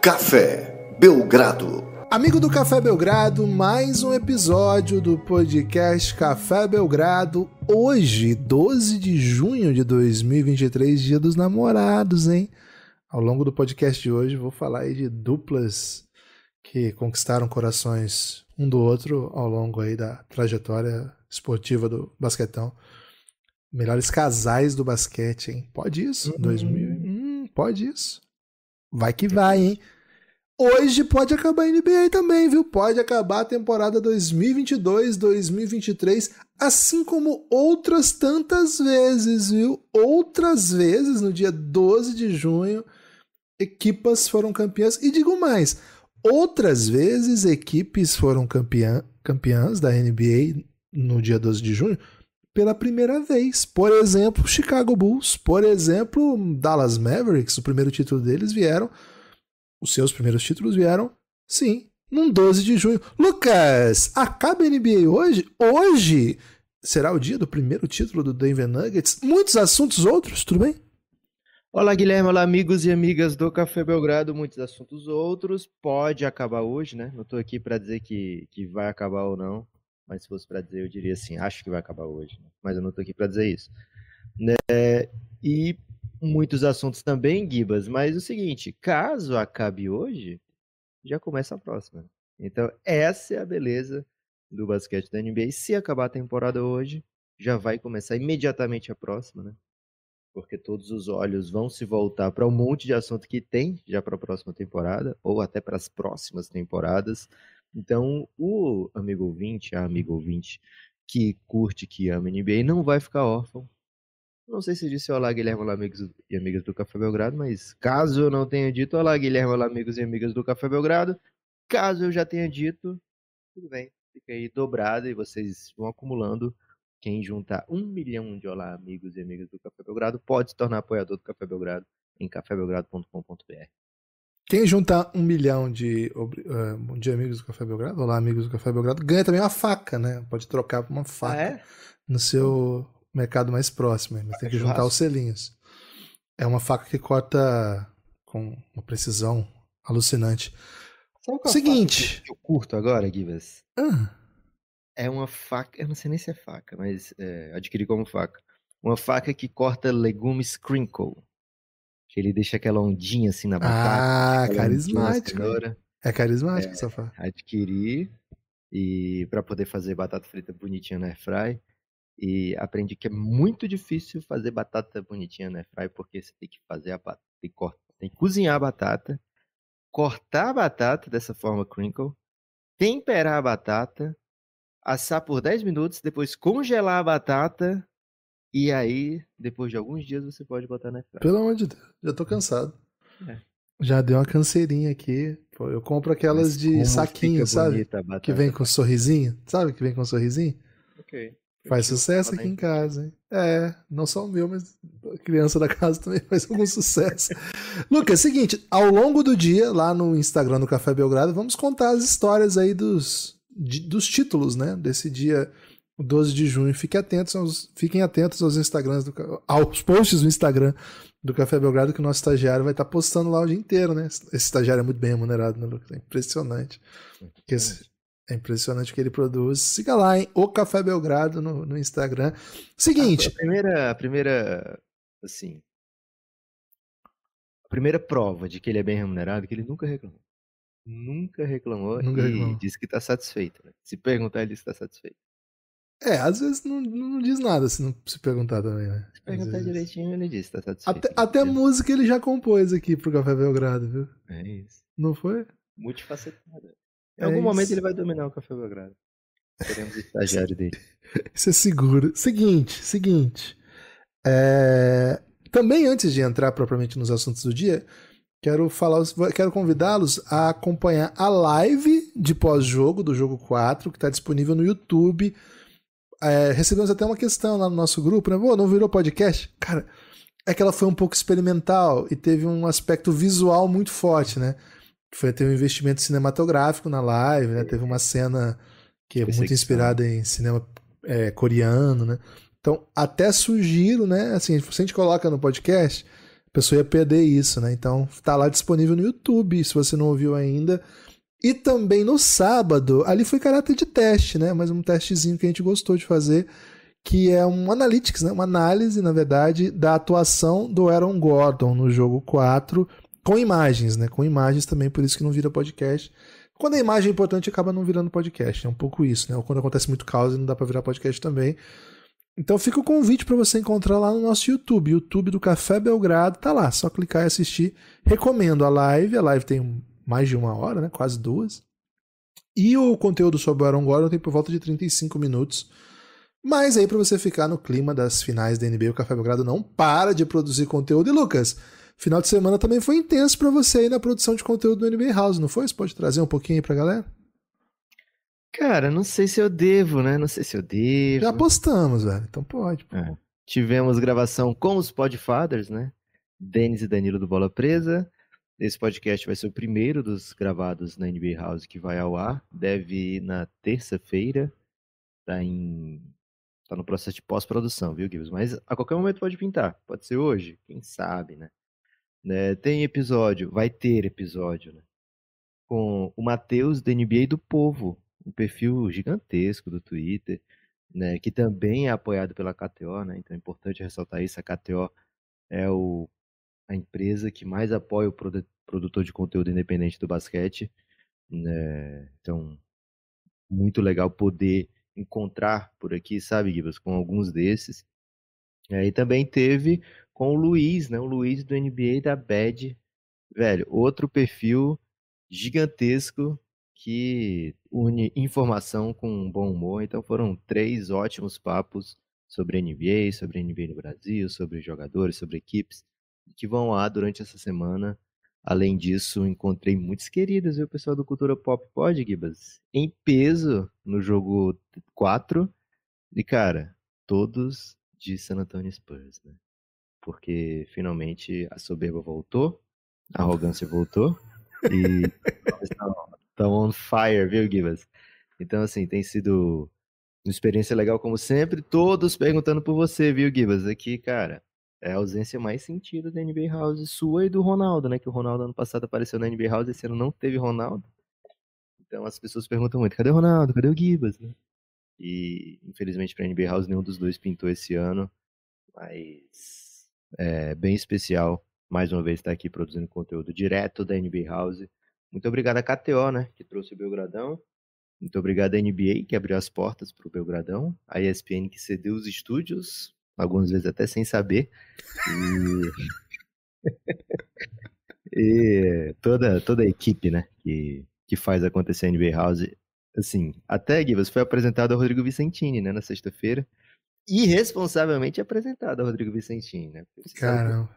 Café Belgrado. Amigo do Café Belgrado, mais um episódio do podcast Café Belgrado. Hoje, 12 de junho de 2023, Dia dos Namorados, hein? Ao longo do podcast de hoje, vou falar aí de duplas que conquistaram corações um do outro ao longo aí da trajetória esportiva do basquetão. Melhores casais do basquete, hein? Pode isso? Uhum. 2000. Hum, pode isso. Vai que vai, hein? Hoje pode acabar a NBA também, viu? Pode acabar a temporada 2022-2023, assim como outras tantas vezes, viu? Outras vezes, no dia 12 de junho, equipas foram campeãs. E digo mais, outras vezes equipes foram campeã, campeãs da NBA no dia 12 de junho pela primeira vez. Por exemplo, Chicago Bulls, por exemplo, Dallas Mavericks, o primeiro título deles vieram, os seus primeiros títulos vieram, sim, num 12 de junho. Lucas, acaba a NBA hoje? Hoje será o dia do primeiro título do Denver Nuggets? Muitos assuntos outros, tudo bem? Olá, Guilherme, olá, amigos e amigas do Café Belgrado, muitos assuntos outros. Pode acabar hoje, né? Não estou aqui para dizer que, que vai acabar ou não. Mas se fosse para dizer, eu diria assim, acho que vai acabar hoje. Né? Mas eu não estou aqui para dizer isso. Né? E muitos assuntos também, Gibas, mas o seguinte, caso acabe hoje, já começa a próxima. Então, essa é a beleza do basquete da NBA. Se acabar a temporada hoje, já vai começar imediatamente a próxima, né? Porque todos os olhos vão se voltar para um monte de assunto que tem já para a próxima temporada, ou até para as próximas temporadas. Então, o amigo ouvinte, a amiga ouvinte que curte, que ama NBA, não vai ficar órfão. Não sei se disse olá, Guilherme, olá, amigos e amigas do Café Belgrado, mas caso eu não tenha dito olá, Guilherme, olá, amigos e amigas do Café Belgrado, caso eu já tenha dito, tudo bem, fica aí dobrado e vocês vão acumulando. Quem juntar um milhão de olá, amigos e amigas do Café Belgrado, pode se tornar apoiador do Café Belgrado em cafébelgrado.com.br. Quem juntar um milhão de, é, de amigos do Café Belgrado, olá, amigos do Café Belgrado, ganha também uma faca, né? Pode trocar por uma faca ah, é? no seu mercado mais próximo, mas tem que juntar os selinhos. É uma faca que corta com uma precisão alucinante. Sabe qual é Seguinte. eu curto agora, Givas? Ah. É uma faca, eu não sei nem se é faca, mas é, adquiri como faca. Uma faca que corta legumes crinkle. Que ele deixa aquela ondinha assim na ah, batata. Ah, carismático. É carismático, é, safado. Adquiri e para poder fazer batata frita bonitinha na fry, e aprendi que é muito difícil fazer batata bonitinha na fry, porque você tem que fazer a batata, tem que, cortar, tem que cozinhar a batata, cortar a batata dessa forma crinkle, temperar a batata, assar por 10 minutos, depois congelar a batata e aí, depois de alguns dias, você pode botar na airfryer. Pelo amor de Deus, já tô cansado. É. Já deu uma canseirinha aqui. Pô, eu compro aquelas de saquinho, sabe? Que vem com um sorrisinho. Sabe que vem com um sorrisinho? Ok. Faz sucesso aqui né? em casa, hein? É, não só o meu, mas a criança da casa também faz algum sucesso. Lucas, é seguinte, ao longo do dia, lá no Instagram do Café Belgrado, vamos contar as histórias aí dos, de, dos títulos, né? Desse dia 12 de junho. Fiquem atentos aos, fiquem atentos aos Instagrams do, aos posts do Instagram do Café Belgrado, que o nosso estagiário vai estar tá postando lá o dia inteiro, né? Esse estagiário é muito bem remunerado, né, Lucas? É impressionante. Esse, é impressionante o que ele produz. Siga lá, hein? O Café Belgrado no, no Instagram. Seguinte. A, a, primeira. A primeira. Assim. A primeira prova de que ele é bem remunerado é que ele nunca reclamou. Nunca reclamou nunca e reclamou. disse que está satisfeito. Né? Se perguntar, ele está satisfeito. É, às vezes não, não diz nada se não se perguntar também, né? Se perguntar direitinho, ele diz, tá satisfeito. Até, até música ele já compôs aqui pro Café Belgrado, viu? É isso. Não foi? Multifacetada. Em é algum isso. momento ele vai dominar o Café Belgrado. Teremos o estagiário dele. Isso é seguro. Seguinte, seguinte. É... Também antes de entrar propriamente nos assuntos do dia, quero falar, quero convidá-los a acompanhar a live de pós-jogo do jogo 4, que está disponível no YouTube é, recebemos até uma questão lá no nosso grupo, né? Pô, não virou podcast? Cara, é que ela foi um pouco experimental e teve um aspecto visual muito forte, né? Foi, ter um investimento cinematográfico na live, né? Teve uma cena que é Pensei muito inspirada em cinema é, coreano, né? Então, até sugiro, né? Assim, se a gente coloca no podcast, a pessoa ia perder isso, né? Então, tá lá disponível no YouTube, se você não ouviu ainda. E também no sábado, ali foi caráter de teste, né? Mas um testezinho que a gente gostou de fazer, que é um analytics, né? uma análise, na verdade, da atuação do Aaron Gordon no jogo 4, com imagens, né? Com imagens também, por isso que não vira podcast. Quando a imagem é importante, acaba não virando podcast. É um pouco isso, né? Ou quando acontece muito caos e não dá para virar podcast também. Então fica o convite para você encontrar lá no nosso YouTube, YouTube do Café Belgrado, tá lá, só clicar e assistir. Recomendo a live, a live tem mais de uma hora, né? quase duas. E o conteúdo sobre o Aaron Gordon tem por volta de 35 minutos. Mas aí, para você ficar no clima das finais da NBA, o Café Belgrado não para de produzir conteúdo. E Lucas, final de semana também foi intenso para você aí na produção de conteúdo do NBA House, não foi? Você pode trazer um pouquinho aí pra galera? Cara, não sei se eu devo, né? Não sei se eu devo. Já apostamos, velho. Então pode. É. Tivemos gravação com os Podfathers, né? Denis e Danilo do Bola Presa. Esse podcast vai ser o primeiro dos gravados na NBA House que vai ao ar. Deve ir na terça-feira. Tá em tá no processo de pós-produção, viu, Gibbs? Mas a qualquer momento pode pintar. Pode ser hoje, quem sabe, né? né tem episódio, vai ter episódio, né? Com o Matheus da NBA do Povo, um perfil gigantesco do Twitter, né? Que também é apoiado pela KTO, né? Então é importante ressaltar isso. A KTO é o a empresa que mais apoia o produtor de conteúdo independente do basquete. É, então, muito legal poder encontrar por aqui, sabe, Gibas, com alguns desses. É, e também teve com o Luiz, né? O Luiz do NBA da Bad. Velho, outro perfil gigantesco que une informação com um bom humor. Então foram três ótimos papos sobre NBA, sobre NBA no Brasil, sobre jogadores, sobre equipes que vão lá durante essa semana. Além disso, encontrei muitos queridos, viu, pessoal do Cultura Pop Pod, Gibas? Em peso no jogo 4. E, cara, todos de San Antonio Spurs, né? Porque finalmente a soberba voltou, a arrogância voltou. E estão on fire, viu, Gibas? Então, assim, tem sido uma experiência legal como sempre. Todos perguntando por você, viu, Gibas? Aqui, cara, é a ausência mais sentida da NBA House sua e do Ronaldo, né? Que o Ronaldo ano passado apareceu na NBA House, esse ano não teve Ronaldo. Então as pessoas perguntam muito, cadê o Ronaldo? Cadê o Gibas? Né? E infelizmente para a NBA House nenhum dos dois pintou esse ano. Mas é bem especial mais uma vez estar tá aqui produzindo conteúdo direto da NBA House. Muito obrigado a KTO, né? Que trouxe o Belgradão. Muito obrigado à NBA, que abriu as portas para o Belgradão. A ESPN, que cedeu os estúdios algumas vezes até sem saber. E, e toda, toda a equipe, né, que, que faz acontecer a NBA House. Assim, a tag você foi apresentado ao Rodrigo Vicentini, né, na sexta-feira. Irresponsavelmente apresentado ao Rodrigo Vicentini, né? Caramba.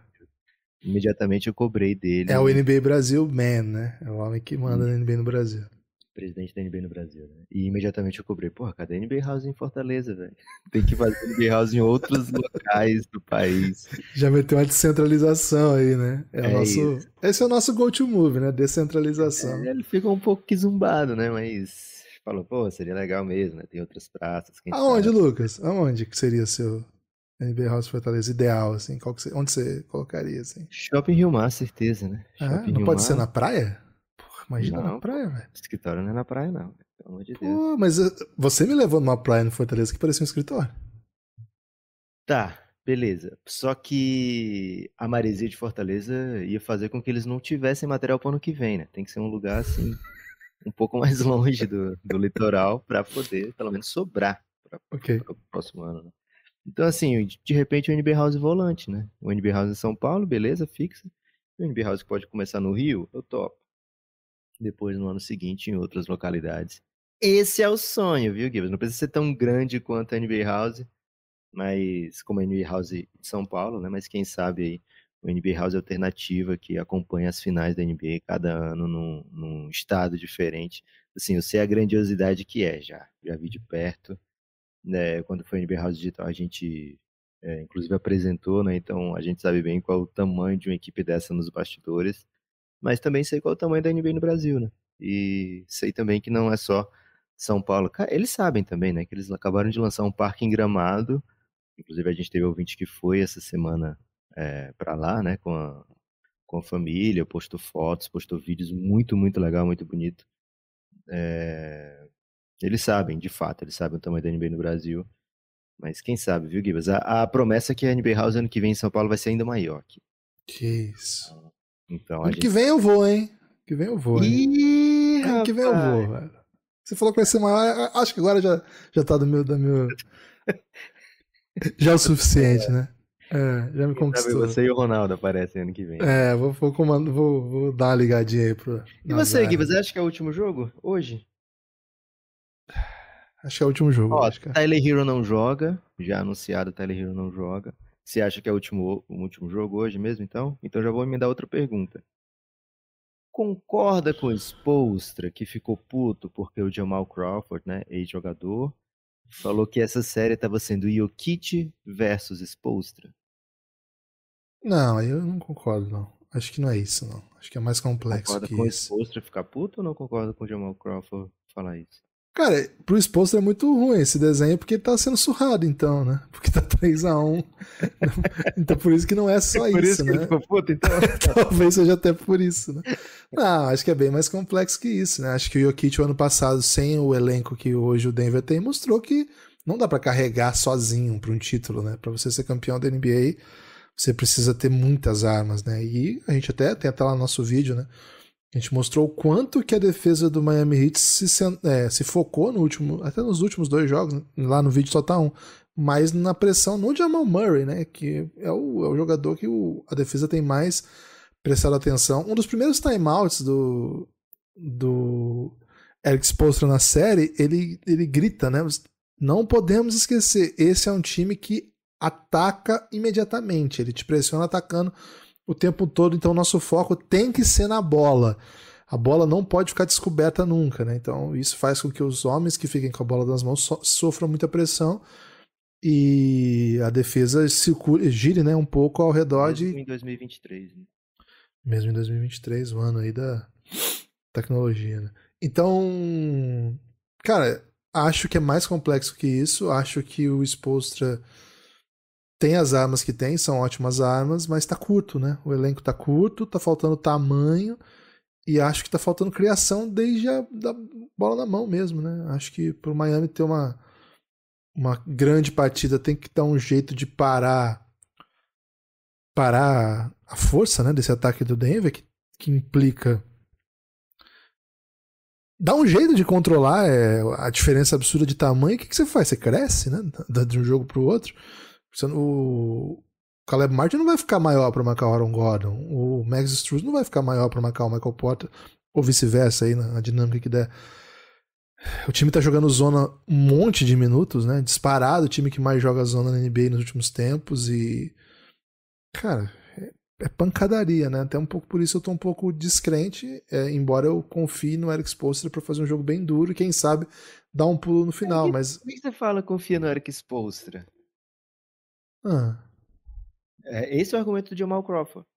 Imediatamente eu cobrei dele. É o NBA Brasil Man, né? É o homem que manda hum. na NBA no Brasil presidente da NBA no Brasil, né? E imediatamente eu cobrei, porra, cadê a NBA House em Fortaleza, velho? Tem que fazer NBA House em outros locais do país. Já meteu uma descentralização aí, né? É, é o nosso... Esse é o nosso go-to-move, né? Descentralização. É, ele ficou um pouco que zumbado, né? Mas falou, pô, seria legal mesmo, né? Tem outras praças. Aonde, sabe? Lucas? Aonde que seria seu NBA House Fortaleza ideal, assim? Qual que você... Onde você colocaria, assim? Shopping Rio Mar, certeza, né? Ah, não Rio pode Mar. ser na praia? Imagina não, na praia, velho. Escritório não é na praia, não. Pelo amor de Pô, Deus. mas eh, você me levou numa praia no Fortaleza que parecia um escritório. Tá, beleza. Só que a maresia de Fortaleza ia fazer com que eles não tivessem material pro ano que vem, né? Tem que ser um lugar assim, um pouco mais longe do, do litoral para poder, pelo menos, sobrar para okay. o próximo ano, né? Então, assim, de repente o NB House é volante, né? O NB House em é São Paulo, beleza, fixa. O NB House pode começar no Rio, eu topo depois no ano seguinte em outras localidades. Esse é o sonho, viu, Gibbs? Não precisa ser tão grande quanto a NBA House, mas como a NBA House de São Paulo, né? Mas quem sabe aí o NBA House alternativa que acompanha as finais da NBA cada ano num, num estado diferente. Assim, eu sei a grandiosidade que é já, já vi de perto. Né? Quando foi a NBA House Digital, a gente é, inclusive apresentou, né? Então a gente sabe bem qual o tamanho de uma equipe dessa nos bastidores mas também sei qual é o tamanho da NBA no Brasil, né? E sei também que não é só São Paulo. Eles sabem também, né? Que eles acabaram de lançar um parque em Gramado. Inclusive, a gente teve ouvinte que foi essa semana é, para lá, né? Com a, com a família, postou fotos, postou vídeos muito, muito legal, muito bonito. É... Eles sabem, de fato, eles sabem o tamanho da NBA no Brasil. Mas quem sabe, viu, Gibas? A, a promessa é que a NBA House ano que vem em São Paulo vai ser ainda maior. Aqui. Que isso. Então, então, gente... que vem eu vou, hein? Que vem eu vou. Ih, hein? que vem eu vou, velho. Você falou que vai ser maior. Acho que agora já, já tá do meu. Do meu... já é o suficiente, né? É, já me conquistou. você e o Ronaldo aparecem ano que vem. É, vou, vou, comando, vou, vou dar uma ligadinha aí pro. E você, Gui, você acha que é o último jogo? Hoje? Acho que é o último jogo. Ó, acho que... É. Tyler Hero não joga. Já anunciado, Tyler Hero não joga. Você acha que é o último, o último jogo hoje mesmo, então? Então já vou emendar outra pergunta. Concorda com o Spolstra, que ficou puto porque o Jamal Crawford, né, ex-jogador, falou que essa série estava sendo Jokic versus Spolstra? Não, eu não concordo, não. Acho que não é isso, não. Acho que é mais complexo concorda que isso. Concorda com o Spolstra ficar puto ou não concorda com o Jamal Crawford falar isso? Cara, pro exposto é muito ruim esse desenho porque ele tá sendo surrado, então, né? Porque tá 3x1. então por isso que não é só é por isso, isso né? Ele ficou puto, então. Talvez seja até por isso, né? Não, acho que é bem mais complexo que isso, né? Acho que o Jokic o ano passado, sem o elenco que hoje o Denver tem, mostrou que não dá para carregar sozinho para um título, né? Para você ser campeão da NBA, você precisa ter muitas armas, né? E a gente até tem até lá no nosso vídeo, né? A gente mostrou o quanto que a defesa do Miami Heat se, é, se focou no último, até nos últimos dois jogos, lá no vídeo só tá um, mas na pressão no Jamal Murray, né? Que é o, é o jogador que o, a defesa tem mais prestado atenção. Um dos primeiros timeouts do, do Eric Spoelstra na série, ele, ele grita, né? Não podemos esquecer, esse é um time que ataca imediatamente. Ele te pressiona atacando o tempo todo, então nosso foco tem que ser na bola. A bola não pode ficar descoberta nunca, né? Então isso faz com que os homens que fiquem com a bola nas mãos so sofram muita pressão e a defesa circule, gire né, um pouco ao redor Mesmo de. Mesmo em 2023. Né? Mesmo em 2023, o ano aí da tecnologia, né? Então, cara, acho que é mais complexo que isso. Acho que o Spolstra tem as armas que tem, são ótimas armas, mas tá curto, né? O elenco tá curto, tá faltando tamanho e acho que tá faltando criação desde a da bola na mão mesmo, né? Acho que pro Miami ter uma, uma grande partida tem que dar um jeito de parar parar a força, né, desse ataque do Denver que, que implica dá um jeito de controlar é, a diferença absurda de tamanho. O que, que você faz? Você cresce, né, de um jogo pro outro. O Caleb Martin não vai ficar maior para marcar o Aaron Gordon. O Max Struz não vai ficar maior para marcar o Michael Porter. Ou vice-versa aí, na dinâmica que der. O time tá jogando zona um monte de minutos, né? Disparado, o time que mais joga zona na NBA nos últimos tempos e. Cara, é, é pancadaria, né? Até um pouco por isso eu tô um pouco descrente, é, embora eu confie no Eric Spoelstra para fazer um jogo bem duro, quem sabe dar um pulo no final, é, mas... Por que você fala confia no Eric Spoelstra? Ah. É, esse é o argumento do Jamal Crawford.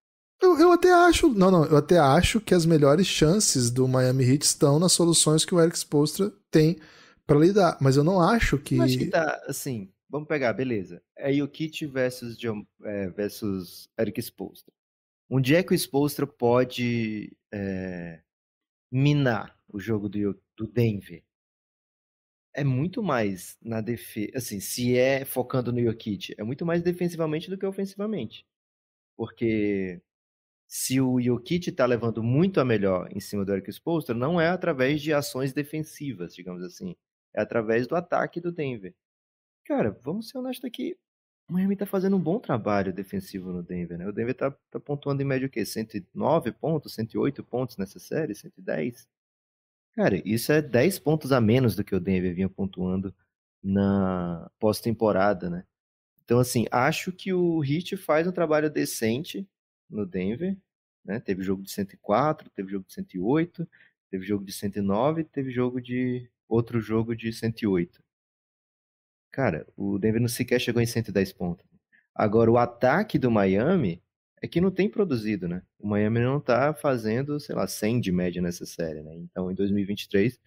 Eu, eu, até acho, não, não, eu até acho que as melhores chances do Miami Heat estão nas soluções que o Eric Spoelstra tem para lidar, mas eu não acho que. Acho que tá assim, vamos pegar, beleza. É Jokic versus é, versus Eric Spoelstra. Onde é que o Spoelstra pode é, minar o jogo do, do Denver? é muito mais na defesa. Assim, se é focando no Jokic, é muito mais defensivamente do que ofensivamente. Porque se o Jokic está levando muito a melhor em cima do Eric Spoelstra, não é através de ações defensivas, digamos assim. É através do ataque do Denver. Cara, vamos ser honestos aqui. O Miami está fazendo um bom trabalho defensivo no Denver, né? O Denver está tá pontuando em média o quê? 109 pontos, 108 pontos nessa série, 110? Cara, isso é 10 pontos a menos do que o Denver vinha pontuando na pós-temporada, né? Então, assim, acho que o Heat faz um trabalho decente no Denver, né? Teve jogo de 104, teve jogo de 108, teve jogo de 109, teve jogo de outro jogo de 108. Cara, o Denver não sequer chegou em 110 pontos. Agora, o ataque do Miami é que não tem produzido, né? O Miami não tá fazendo, sei lá, 100 de média nessa série, né? Então, em 2023,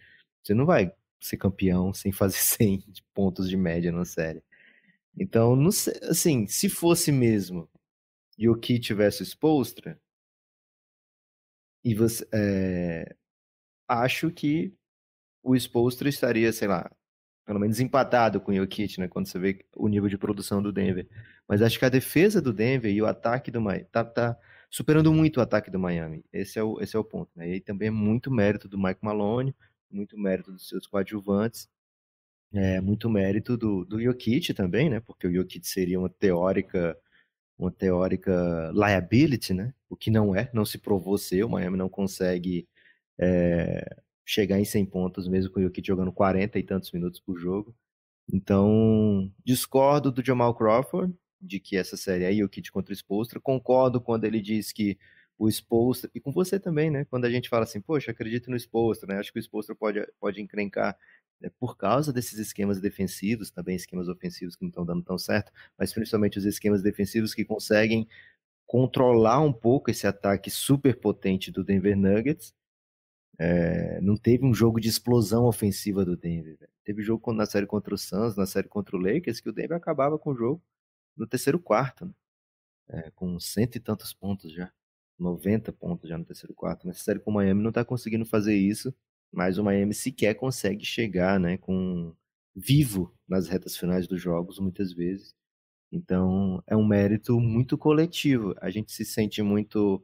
você não vai ser campeão sem fazer 100 pontos de média na série. Então, não sei, assim, se fosse mesmo e o que tivesse Spolstra, e você, é, acho que o Spolstra estaria, sei lá, pelo menos empatado com o Jokic, né? Quando você vê o nível de produção do Denver. Mas acho que a defesa do Denver e o ataque do Miami tá, tá superando muito o ataque do Miami. Esse é o, esse é o ponto. Né? E aí também é muito mérito do Mike Malone, muito mérito dos seus coadjuvantes, é, muito mérito do, do Jokic também, né? Porque o Jokic seria uma teórica uma teórica liability, né? O que não é, não se provou ser. O Miami não consegue é, chegar em 100 pontos, mesmo com o Jokic jogando 40 e tantos minutos por jogo. Então, discordo do Jamal Crawford, de que essa série é o Kid contra o Spolstra. Concordo quando ele diz que o Spolstra, e com você também, né? Quando a gente fala assim, poxa, acredito no Spolstra, né? Acho que o Spolstra pode, pode encrencar né? por causa desses esquemas defensivos, também esquemas ofensivos que não estão dando tão certo, mas principalmente os esquemas defensivos que conseguem controlar um pouco esse ataque super potente do Denver Nuggets. É, não teve um jogo de explosão ofensiva do Denver. Véio. Teve jogo na série contra o Suns, na série contra o Lakers, que o Denver acabava com o jogo no terceiro quarto, né? é, com cento e tantos pontos já, 90 pontos já no terceiro quarto. Nessa né? série com o Miami não está conseguindo fazer isso, mas o Miami sequer consegue chegar né, com vivo nas retas finais dos jogos, muitas vezes. Então é um mérito muito coletivo. A gente se sente muito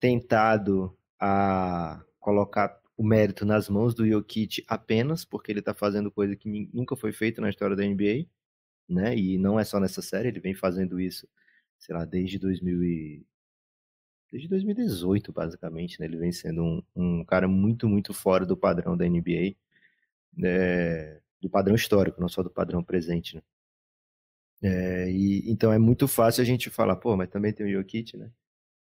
tentado a colocar o mérito nas mãos do Jokic apenas porque ele está fazendo coisa que nunca foi feita na história da NBA né? E não é só nessa série, ele vem fazendo isso, sei lá, desde 2000 e... desde 2018, basicamente, né? Ele vem sendo um, um cara muito, muito fora do padrão da NBA, né? do padrão histórico, não só do padrão presente, né? É, e, então é muito fácil a gente falar, pô, mas também tem o Jokic, né?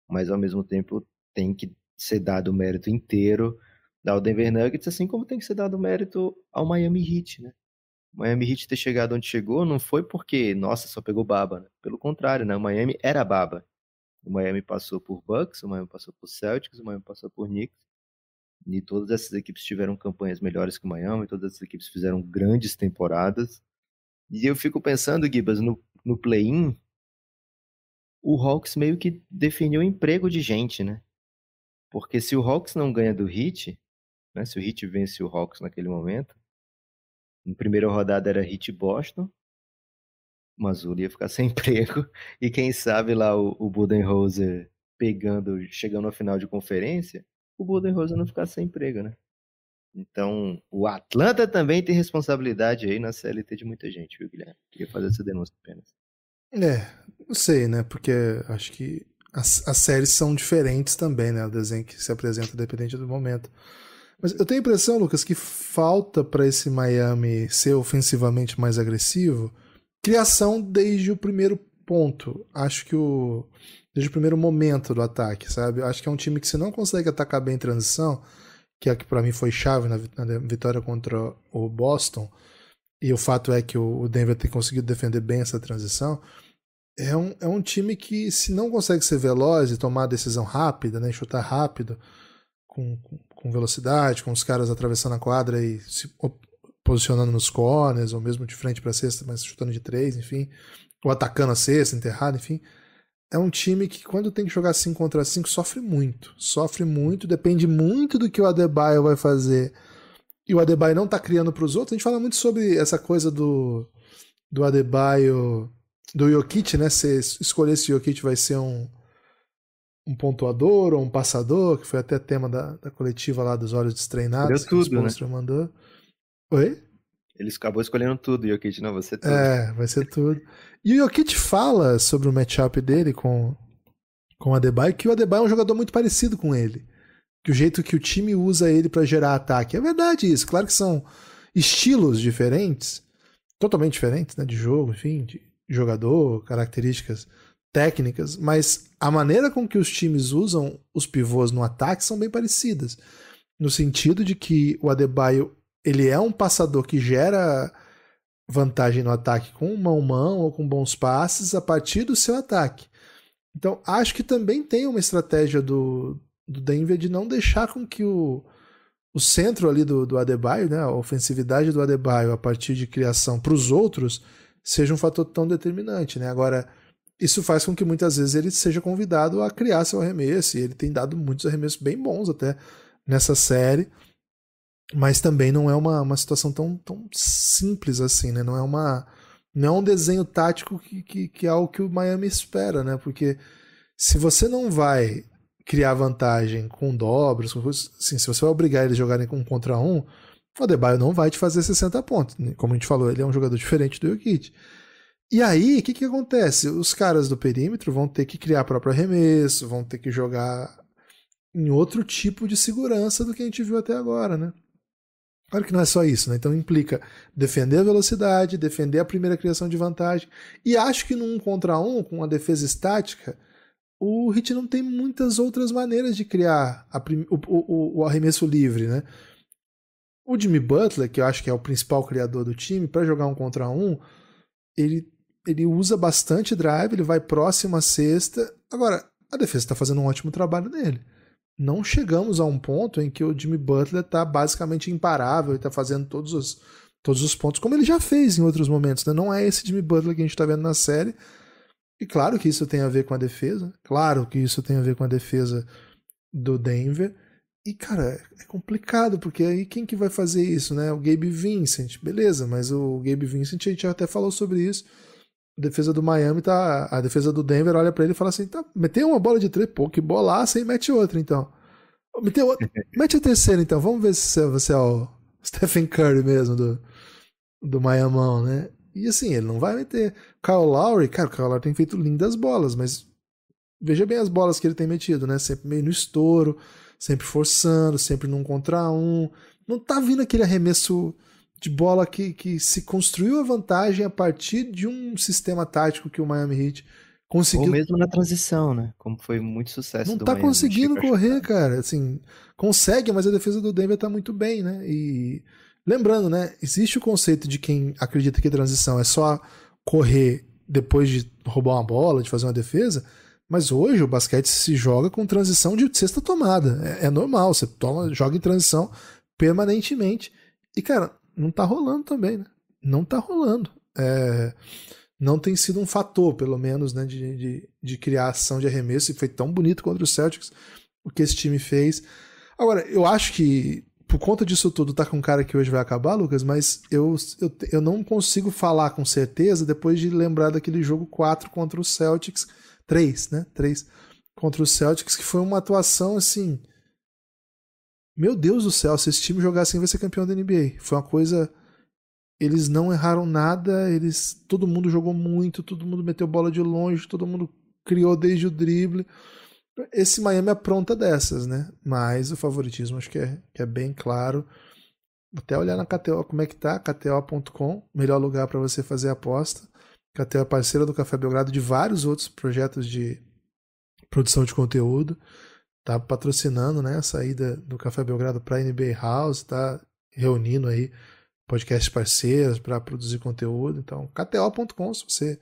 Mas ao mesmo tempo tem que ser dado o mérito inteiro ao Denver Nuggets, assim como tem que ser dado o mérito ao Miami Heat, né? Miami Heat ter chegado onde chegou não foi porque, nossa, só pegou baba. Né? Pelo contrário, né? O Miami era baba. O Miami passou por Bucks, o Miami passou por Celtics, o Miami passou por Knicks. E todas essas equipes tiveram campanhas melhores que o Miami, todas essas equipes fizeram grandes temporadas. E eu fico pensando, Gibas, no, no play-in, o Hawks meio que definiu emprego de gente, né? Porque se o Hawks não ganha do Heat, né, se o Heat vence o Hawks naquele momento, na primeira rodada era Hit Boston. O Mazzulla ia ficar sem emprego. E quem sabe lá o, o Budenholzer pegando, chegando à final de conferência, o Budenholzer não ficar sem emprego, né? Então, o Atlanta também tem responsabilidade aí na CLT de muita gente, viu, Guilherme? Queria fazer essa denúncia apenas. É, não sei, né? Porque acho que as, as séries são diferentes também, né? O desenho que se apresenta dependente do momento. Mas eu tenho a impressão, Lucas, que falta para esse Miami ser ofensivamente mais agressivo criação desde o primeiro ponto. Acho que o. Desde o primeiro momento do ataque, sabe? Acho que é um time que se não consegue atacar bem em transição, que é que para mim foi chave na, vitória contra o Boston, e o fato é que o, Denver tem conseguido defender bem essa transição. É um, é um time que, se não consegue ser veloz e tomar decisão rápida, né, chutar rápido, com, com com velocidade, com os caras atravessando a quadra e se posicionando nos corners, ou mesmo de frente para a cesta, mas chutando de três, enfim, ou atacando a cesta, enterrado, enfim. É um time que, quando tem que jogar 5 contra 5, sofre muito. Sofre muito, depende muito do que o Adebayo vai fazer. E o Adebayo não está criando para os outros. A gente fala muito sobre essa coisa do, do Adebayo, do Jokic, né? Se escolher esse o Jokic vai ser um, um pontuador ou um passador, que foi até tema da, da coletiva lá dos Olhos Destreinados. Deu tudo, que o né? mandou. Oi? Ele acabou escolhendo tudo, e o Jokic não, vai ser tudo. É, vai ser tudo. E o Jokic fala sobre o matchup dele com, com o Adebayo, que o Adebayo é um jogador muito parecido com ele. Que o jeito que o time usa ele para gerar ataque. É verdade isso, claro que são estilos diferentes, totalmente diferentes, né, de jogo, enfim, de jogador, características diferentes técnicas, mas a maneira com que os times usam os pivôs no ataque são bem parecidas. No sentido de que o Adebayo ele é um passador que gera vantagem no ataque com mão-mão ou com bons passes a partir do seu ataque. Então, acho que também tem uma estratégia do, do Denver de não deixar com que o, o centro ali do, do Adebayo, né, a ofensividade do Adebayo a partir de criação para os outros, seja um fator tão determinante. Né? Agora, isso faz com que muitas vezes ele seja convidado a criar seu arremesso, e ele tem dado muitos arremessos bem bons até nessa série, mas também não é uma, uma situação tão, tão simples assim, né? Não é uma não é um desenho tático que, que, que é o que o Miami espera, né? Porque se você não vai criar vantagem com dobras, com assim, se você vai obrigar eles a jogarem um contra um, o Adebayo não vai te fazer 60 pontos. Como a gente falou, ele é um jogador diferente do Jokic. E aí, o que, que acontece? Os caras do perímetro vão ter que criar próprio arremesso, vão ter que jogar em outro tipo de segurança do que a gente viu até agora, né? Claro que não é só isso, né? Então implica defender a velocidade, defender a primeira criação de vantagem. E acho que num contra um, com uma defesa estática, o Hit não tem muitas outras maneiras de criar prim... o, o, o, arremesso livre, né? O Jimmy Butler, que eu acho que é o principal criador do time, para jogar um contra um, ele ele usa bastante drive, ele vai próximo à sexta. Agora, a defesa está fazendo um ótimo trabalho nele. Não chegamos a um ponto em que o Jimmy Butler está basicamente imparável e está fazendo todos os, todos os pontos, como ele já fez em outros momentos. Né? Não é esse Jimmy Butler que a gente está vendo na série. E claro que isso tem a ver com a defesa. Claro que isso tem a ver com a defesa do Denver. E, cara, é complicado, porque aí quem que vai fazer isso, né? O Gabe Vincent, beleza, mas o Gabe Vincent a gente até falou sobre isso a defesa do Miami tá. A defesa do Denver olha para ele e fala assim: tá, meteu uma bola de três, pô, que bolaça, hein? Mete outra então. Meteu outra, mete a terceira então, vamos ver se você é o Stephen Curry mesmo do, do Miami né? E assim, ele não vai meter. Kyle Lowry, cara, o Kyle Lowry tem feito lindas bolas, mas veja bem as bolas que ele tem metido, né? Sempre meio no estouro, sempre forçando, sempre num contra um. Não tá vindo aquele arremesso de bola que, que se construiu a vantagem a partir de um sistema tático que o Miami Heat conseguiu. Ou mesmo na transição, né? Como foi muito sucesso. Não do tá Miami, conseguindo correr, cara. Assim, consegue, mas a defesa do Denver tá muito bem, né? E lembrando, né? Existe o conceito de quem acredita que a transição é só correr depois de roubar uma bola, de fazer uma defesa. Mas hoje o basquete se joga com transição de sexta tomada. É, é normal, você toma, joga em transição permanentemente. E, cara, não tá rolando também, né? Não tá rolando. É, não tem sido um fator, pelo menos, né, de, de, de criação de arremesso, e foi tão bonito contra os Celtics o que esse time fez. Agora, eu acho que por conta disso tudo tá com um cara que hoje vai acabar, Lucas, mas eu, eu, eu não consigo falar com certeza depois de lembrar daquele jogo 4 contra os Celtics, 3, né? 3 contra os Celtics, que foi uma atuação assim meu Deus do céu, se esse time jogar assim, vai ser campeão da NBA. Foi uma coisa. Eles não erraram nada, eles. Todo mundo jogou muito, todo mundo meteu bola de longe, todo mundo criou desde o drible. Esse Miami é pronta dessas, né? Mas o favoritismo acho que é, que é bem claro. até olhar na KTO como é que tá, kto.com, melhor lugar para você fazer a aposta. KTO é parceira do Café Belgrado de vários outros projetos de produção de conteúdo tá patrocinando né, a saída do Café Belgrado para a NBA House, está reunindo aí podcasts parceiros para produzir conteúdo. Então, kto.com, se você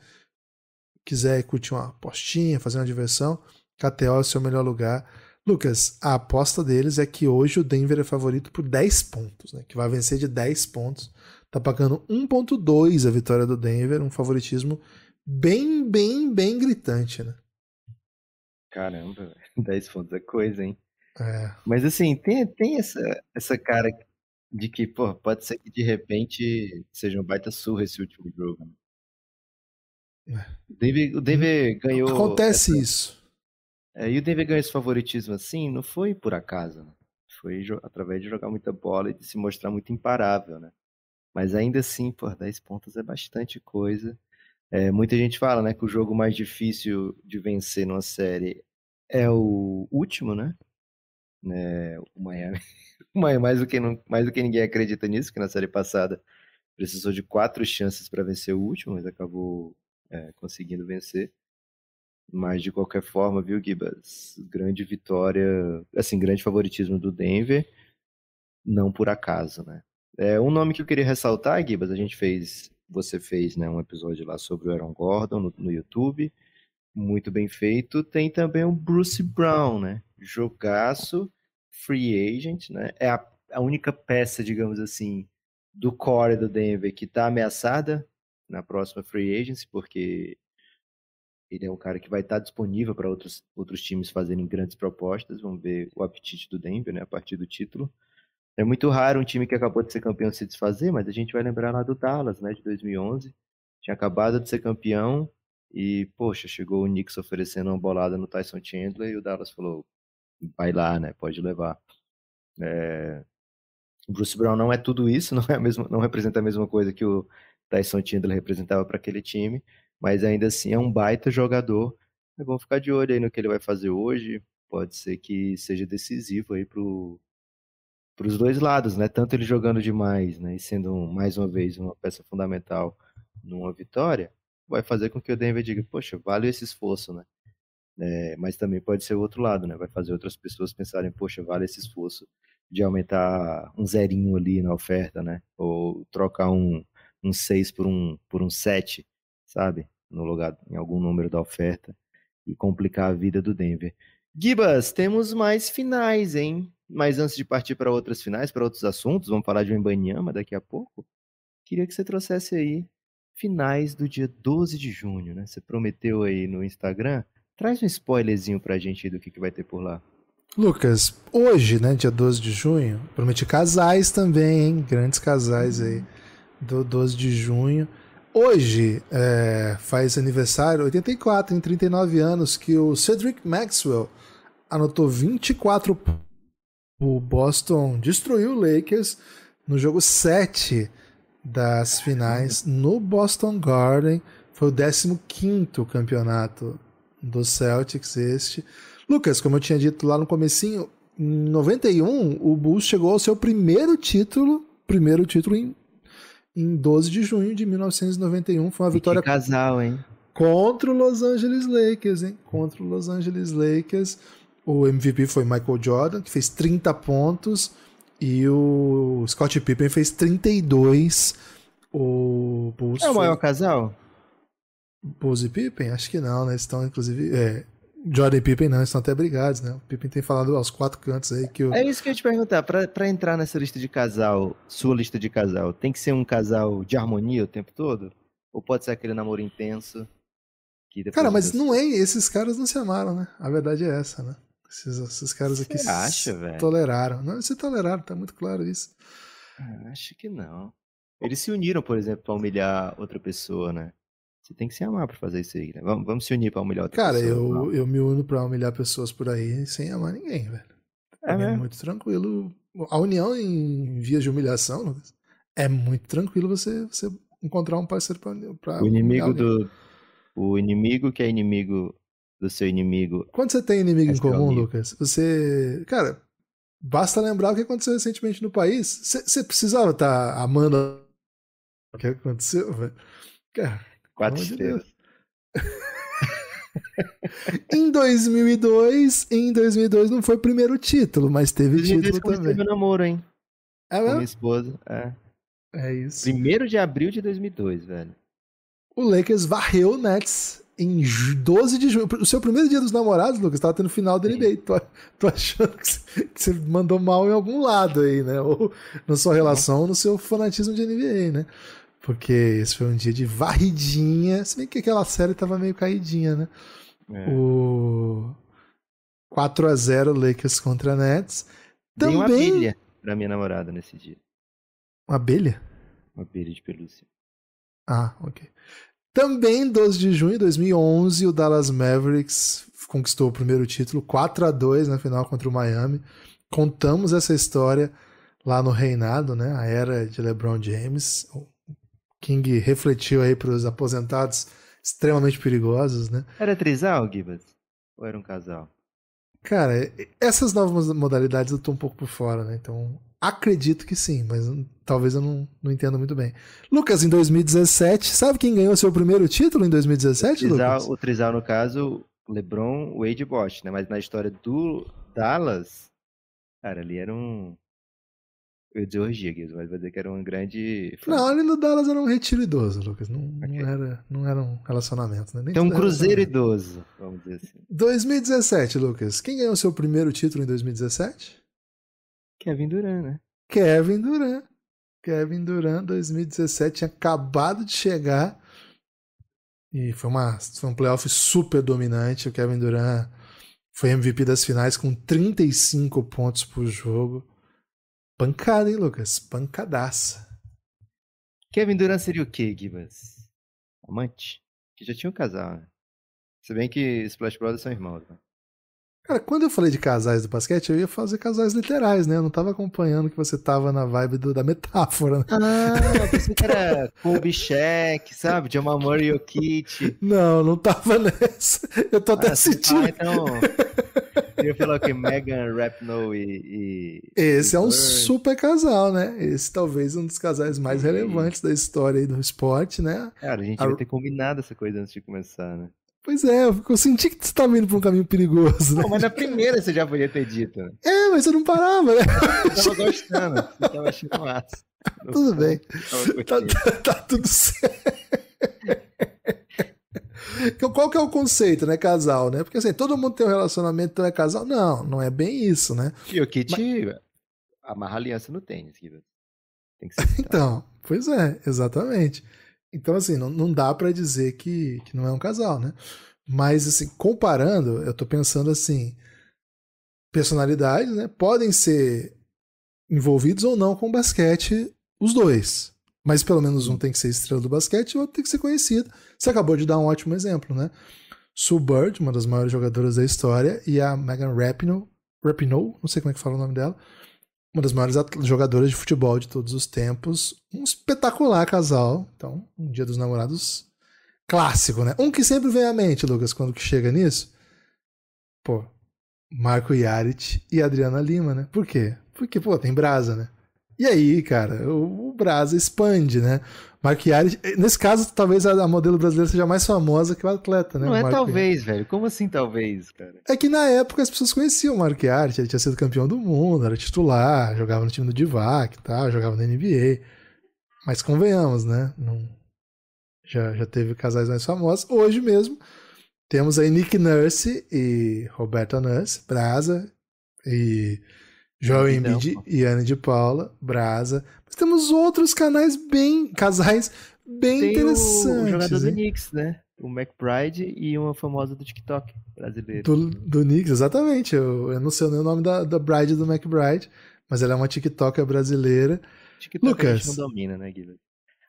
quiser curtir uma apostinha, fazer uma diversão, KTO é o seu melhor lugar. Lucas, a aposta deles é que hoje o Denver é favorito por 10 pontos, né? Que vai vencer de 10 pontos. Tá pagando 1.2 a vitória do Denver, um favoritismo bem, bem, bem gritante, né? Caramba, velho. 10 pontos é coisa, hein? É. Mas assim, tem, tem essa, essa cara de que, pô, pode ser que de repente seja um baita surra esse último jogo. Né? É. O Denver, o Denver ganhou. Acontece essa... isso. É, e o Denver ganhou esse favoritismo assim, não foi por acaso. Né? Foi através de jogar muita bola e de se mostrar muito imparável, né? Mas ainda assim, pô, 10 pontos é bastante coisa. É, muita gente fala né, que o jogo mais difícil de vencer numa série é o último, né? É, o Miami. O Miami mais, do que não, mais do que ninguém acredita nisso, que na série passada precisou de quatro chances para vencer o último, mas acabou é, conseguindo vencer. Mas de qualquer forma, viu, Gibas? Grande vitória, assim, grande favoritismo do Denver, não por acaso, né? É, um nome que eu queria ressaltar, Gibas, a gente fez, você fez, né, um episódio lá sobre o Aaron Gordon no, no YouTube muito bem feito. Tem também o Bruce Brown, né? Jogaço, free agent, né? É a, a única peça, digamos assim, do core do Denver que está ameaçada na próxima free agency, porque ele é um cara que vai estar tá disponível para outros, outros times fazerem grandes propostas. Vamos ver o apetite do Denver, né? A partir do título. É muito raro um time que acabou de ser campeão se desfazer, mas a gente vai lembrar lá do Dallas, né? De 2011. Tinha acabado de ser campeão, e, poxa, chegou o Knicks oferecendo uma bolada no Tyson Chandler e o Dallas falou: vai lá, né? Pode levar. É... Eh, o Bruce Brown não é tudo isso, não, é mesma, não representa a mesma coisa que o Tyson Chandler representava para aquele time, mas ainda assim é um baita jogador. É bom ficar de olho aí no que ele vai fazer hoje. Pode ser que seja decisivo aí pro para os dois lados, né? Tanto ele jogando demais, né? E sendo mais uma vez uma peça fundamental numa vitória, vai fazer com que o Denver diga, poxa, vale esse esforço, né? É, mas também pode ser o outro lado, né? Vai fazer outras pessoas pensarem, poxa, vale esse esforço de aumentar um zerinho ali na oferta, né? Ou trocar um, um 6 por um, por um 7, sabe? No lugar, em algum número da oferta e complicar a vida do Denver. Gibas, temos mais finais, hein? Mas antes de partir para outras finais, para outros assuntos, vamos falar de um Embanyama daqui a pouco. Queria que você trouxesse aí finais do dia 12 de junho, né? Você prometeu aí no Instagram. Traz um spoilerzinho pra gente do que, que vai ter por lá. Lucas, hoje, né, dia 12 de junho, prometi casais também, hein? Grandes casais aí do 12 de junho. Hoje é, faz aniversário 84, em 39 anos, que o Cedric Maxwell anotou 24 o Boston destruiu o Lakers no jogo 7 das finais no Boston Garden. Foi o 15 campeonato do Celtics este. Lucas, como eu tinha dito lá no comecinho, em 91 o Bulls chegou ao seu primeiro título, primeiro título em, em 12 de junho de 1991, foi uma e vitória casal, hein? Contra o Los Angeles Lakers, hein? Contra o Los Angeles Lakers. O MVP foi Michael Jordan, que fez 30 pontos. E o Scott Pippen fez 32. O Bulls é o maior foi... casal? Bulls e Pippen? Acho que não, né? Eles estão, inclusive. É... Jordan e Pippen não, eles estão até brigados, né? O Pippen tem falado aos quatro cantos aí que o. É isso que eu ia te perguntar. Pra, pra entrar nessa lista de casal, sua lista de casal, tem que ser um casal de harmonia o tempo todo? Ou pode ser aquele namoro intenso? que Cara, mas Deus... não é. Esses caras não se amaram, né? A verdade é essa, né? Esses, esses caras aqui você acha, velho? toleraram. Não, se toleraram, tá muito claro isso. Ah, acho que não. Eles se uniram, por exemplo, pra humilhar outra pessoa, né? Você tem que se amar pra fazer isso aí, né? Vamos, vamos se unir pra humilhar outra Cara, pessoa. Cara, eu, eu me uno pra humilhar pessoas por aí sem amar ninguém, velho. É, é muito tranquilo. A união em vias de humilhação, Lucas, é muito tranquilo você, você encontrar um parceiro pra, pra o inimigo do O inimigo que é inimigo do seu inimigo. Quando você tem inimigo em é comum, é Lucas, você. Cara, basta lembrar o que aconteceu recentemente no país. Você precisava estar tá amando o que aconteceu, velho. Quatro estrelas. Deus. em 2002, em 2002 não foi o primeiro título, mas teve título também. Teve namoro, hein? É mesmo? Com minha esposa, é. É isso. Primeiro de abril de 2002, velho. O Lakers varreu o Nets em 12 de junho. O seu primeiro dia dos namorados, Lucas, estava tendo final do NBA. Tô, tô achando que você mandou mal em algum lado aí, né? Ou na sua relação, ou no seu fanatismo de NBA, né? Porque esse foi um dia de varridinha. Se bem que aquela série tava meio caidinha, né? É. O 4 a 0 Lakers contra Nets. Dei Também... uma abelha pra minha namorada nesse dia. Uma abelha? Uma abelha de pelúcia. Ah, ok. Também 12 de junho de 2011, o Dallas Mavericks conquistou o primeiro título 4 a 2 na final contra o Miami. Contamos essa história lá no reinado, né? A era de LeBron James. O King refletiu aí para os aposentados extremamente perigosos, né? Era trisal, Gibas? Ou era um casal? Cara, essas novas modalidades eu tô um pouco por fora, né? Então, Acredito que sim, mas hum, talvez eu não, não entenda muito bem. Lucas, em 2017, sabe quem ganhou seu primeiro título em 2017, o Trizal, Lucas? O Trizal, no caso, LeBron, Wade e Bosch, né? Mas na história do Dallas, cara, ali era um... Eu ia dizer orgia, mas vai dizer que era um grande... Não, ali no Dallas era um retiro idoso, Lucas. Não, okay. não era, não era um relacionamento, né? Nem então um cruzeiro idoso, vamos dizer assim. 2017, Lucas. Quem ganhou seu primeiro título em 2017? Kevin Durant, né? Kevin Durant. Kevin Durant, 2017, tinha acabado de chegar. E foi, uma, foi um playoff super dominante. O Kevin Durant foi MVP das finais com 35 pontos por jogo. Pancada, hein, Lucas? Pancadaça. Kevin Durant seria o quê, Gibas? Amante? Que já tinha um casal, né? Se bem que Splash Brothers são irmãos, né? Cara, quando eu falei de casais do basquete, eu ia fazer casais literais, né? Eu não tava acompanhando que você tava na vibe do, da metáfora. Né? Ah, eu pensei que era Kobe Shaq, sabe? John Murray e Kit. Não, não tava nessa. Eu tô ah, até assistindo. Ah, tá, então... Eu falou que Megan Rapinoe e, Esse e é um super casal, né? Esse talvez um dos casais mais relevantes da história aí do esporte, né? Cara, a gente a... vai ter combinado essa coisa antes de começar, né? Pois é, eu senti que você estava indo para um caminho perigoso. Né? Pô, mas na primeira você já podia ter dito. É, mas eu não parava, né? Eu tava gostando, eu tava achando massa. Tudo bem. Tá, tá, tá, tudo certo. Então, qual que é o conceito, né, casal, né? Porque assim, todo mundo tem um relacionamento, então é casal. Não, não é bem isso, né? E o Kitty mas... amarra aliança no tênis, Guilherme. Tem que ser. Então, pois é, exatamente. Então, assim, não, não dá para dizer que, que não é um casal, né? Mas, assim, comparando, eu tô pensando assim: personalidades, né? Podem ser envolvidos ou não com basquete, os dois. Mas pelo menos um tem que ser estrela do basquete e o outro tem que ser conhecido. Você acabou de dar um ótimo exemplo, né? Sue Bird, uma das maiores jogadoras da história, e a Megan Rapinoe, Rapinoe, não sei como é que fala o nome dela, uma das maiores jogadoras de futebol de todos os tempos, um espetacular casal. Então, um Dia dos Namorados clássico, né? Um que sempre vem à mente, Lucas, quando que chega nisso. Pô, Marco Yarit e Adriana Lima, né? Por quê? Porque, pô, tem brasa, né? E aí, cara, o, o brasa expande, né? Mark eh, nesse caso, talvez a modelo brasileira seja mais famosa que o atleta, né? Não é talvez, velho. Como assim talvez, cara? É que na época as pessoas conheciam o Mark ele tinha sido campeão do mundo, era titular, jogava no time do Divac e tal, jogava na NBA. Mas convenhamos, né? Não... Já, já teve casais mais famosos. Hoje mesmo, temos aí Nick Nurse e Roberta Nurse, Brasa e Joel Embiid e Ana de Paula, Brasa. Mas temos outros canais bem. casais bem Tem interessantes. O jogador do Knicks, né? O McBride e uma famosa do TikTok brasileira. Do, do Knicks, exatamente. Eu, eu não sei nem o nome da, da Bride do McBride, mas ela é uma TikToker brasileira. TikTok Lucas. A gente não domina, né, Guilherme?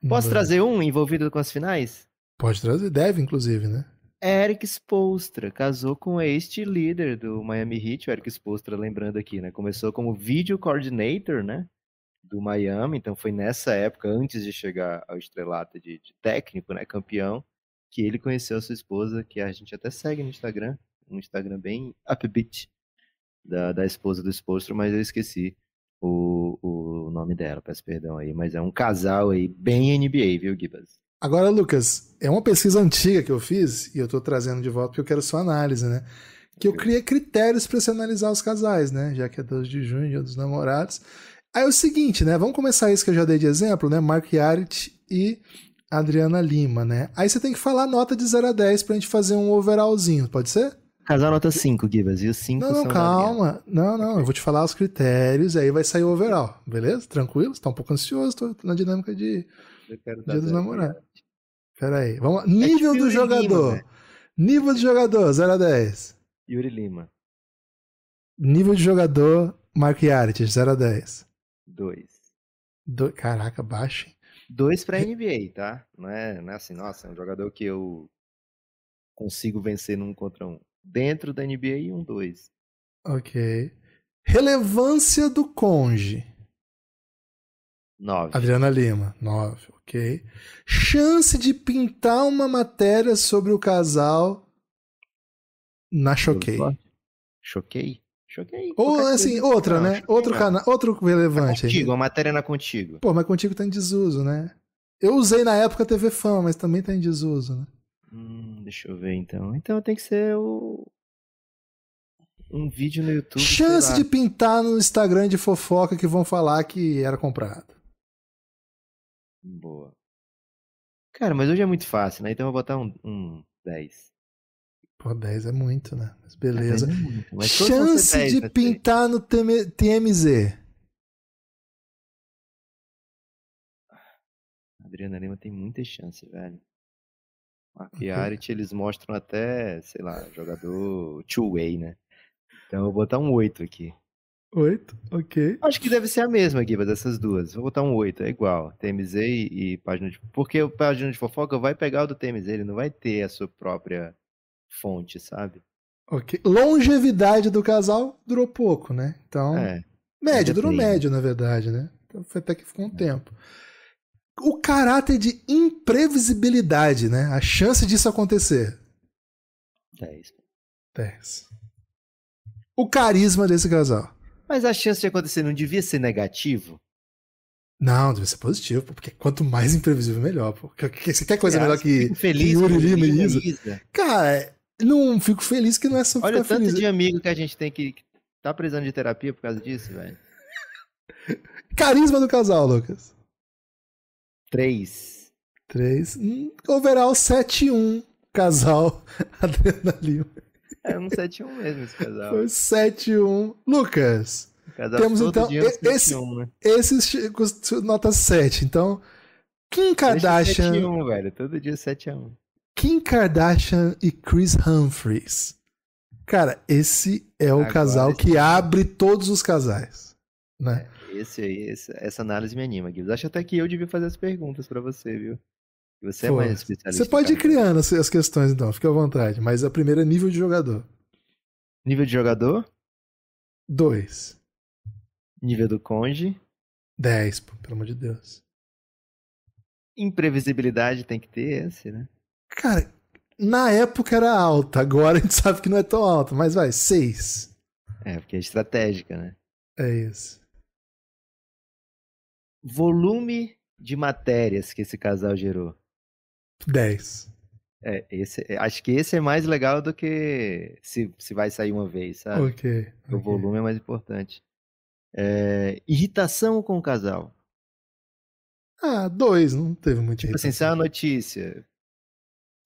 Posso não trazer um envolvido com as finais? Pode trazer, deve, inclusive, né? Eric Spolstra casou com este líder do Miami Heat, o Eric Spolstra, lembrando aqui, né? Começou como video coordinator, né? Do Miami, então foi nessa época, antes de chegar ao estrelato de, de técnico, né? Campeão, que ele conheceu a sua esposa, que a gente até segue no Instagram, um Instagram bem upbeat da, da esposa do Spolstra, mas eu esqueci o, o nome dela, peço perdão aí. Mas é um casal aí bem NBA, viu, Gibas? Agora, Lucas, é uma pesquisa antiga que eu fiz e eu estou trazendo de volta porque eu quero sua análise, né? Que eu criei critérios para você analisar os casais, né? Já que é 12 de junho, dia dos namorados. Aí é o seguinte, né? Vamos começar isso que eu já dei de exemplo, né? Mark Yarit e Adriana Lima, né? Aí você tem que falar nota de 0 a 10 pra gente fazer um overallzinho, pode ser? Casal nota 5, Gibas, e os 5 Não, não, calma. Não, não, eu vou te falar os critérios e aí vai sair o overall, beleza? Tranquilo? Você tá um pouco ansioso, tô na dinâmica de Dia dos Namorados. Pera aí. Vamos lá. Nível é tipo do jogador. Lima, né? nível de jogador, 0 a 10. Yuri Lima. Nível de jogador, Mark Yaret, 0 a 10. 2. Do... Caraca, baixo. 2 pra NBA, tá? Não é, não é assim, nossa, é um jogador que eu consigo vencer num contra um. Dentro da NBA, um 2. Ok. Relevância do conge. 9. Adriana Lima, 9, ok. Chance de pintar uma matéria sobre o casal na Choquei. Choquei? Choquei. Ou assim, outra, né? outro canal, outro relevante. É contigo, aí. a matéria na é contigo. Pô, mas contigo tá em desuso, né? Eu usei na época a TV Fama, mas também tá em desuso, né? Hum, deixa eu ver então. Então tem que ser o um vídeo no YouTube. Chance de pintar no Instagram de fofoca que vão falar que era comprado. Boa. Cara, mas hoje é muito fácil, né? Então eu vou botar um, um 10. Pô, 10 é muito, né? Mas ah, beleza. É muito, mas Chance 10, de pintar no TMZ. Adriana Lima tem muita chance, velho. Marquiarity, uhum. eles mostram até, sei lá, jogador two-way, né? Então eu vou botar um 8 aqui. 8, ok. Acho que deve ser a mesma, Guiba, dessas duas. Vou botar um 8, é igual. TMZ e, e página de. Porque a página de fofoca vai pegar o do TMZ, ele não vai ter a sua própria fonte, sabe? Ok. Longevidade do casal durou pouco, né? Então. É, médio, durou médio, na verdade, né? Então, foi até que ficou um é. tempo. O caráter de imprevisibilidade, né? A chance disso acontecer. 10. 10. O carisma desse casal. Mas a chance de acontecer não devia ser negativo? Não, devia ser positivo, porque quanto mais imprevisível, melhor. Porque você quer coisa é, melhor que, feliz que Yuri Lima e Isa? Cara, não fico feliz que não é só Olha o tanto feliz. de né? amigo que a gente tem que, tá precisando de terapia por causa disso, velho. Carisma do casal, Lucas. 3. 3. Hum, overall 7-1. Casal Lima. É um 7-1 mesmo esse casal. Foi 7-1. Lucas, casal temos então esse, 7-1, né? esses nota 7. Então, Kim Kardashian... 7-1, velho. Todo dia 7-1. Kim Kardashian e Chris Humphries. Cara, esse é o Agora casal que é... abre todos os casais, né? É, esse aí, esse, essa análise me anima, Guilherme. Acho até que eu devia fazer as perguntas para você, viu? Você é Pô, é mais especialista. Você pode ir então. criando as, as questões, então, fica à vontade. Mas a primeira é nível de jogador. Nível de jogador? 2. Nível do conge? 10, pelo amor de Deus. Imprevisibilidade tem que ter esse, né? Cara, na época era alta, agora a gente sabe que não é tão alta, mas vai, 6. É, porque é estratégica, né? É isso. Volume de matérias que esse casal gerou. 10. É, esse, é, acho que esse é mais legal do que se, se vai sair uma vez, sabe? Okay, o volume é mais importante. É, irritação com o casal. Ah, dois, não teve muita tipo assim, é irritação. Assim, saiu a notícia.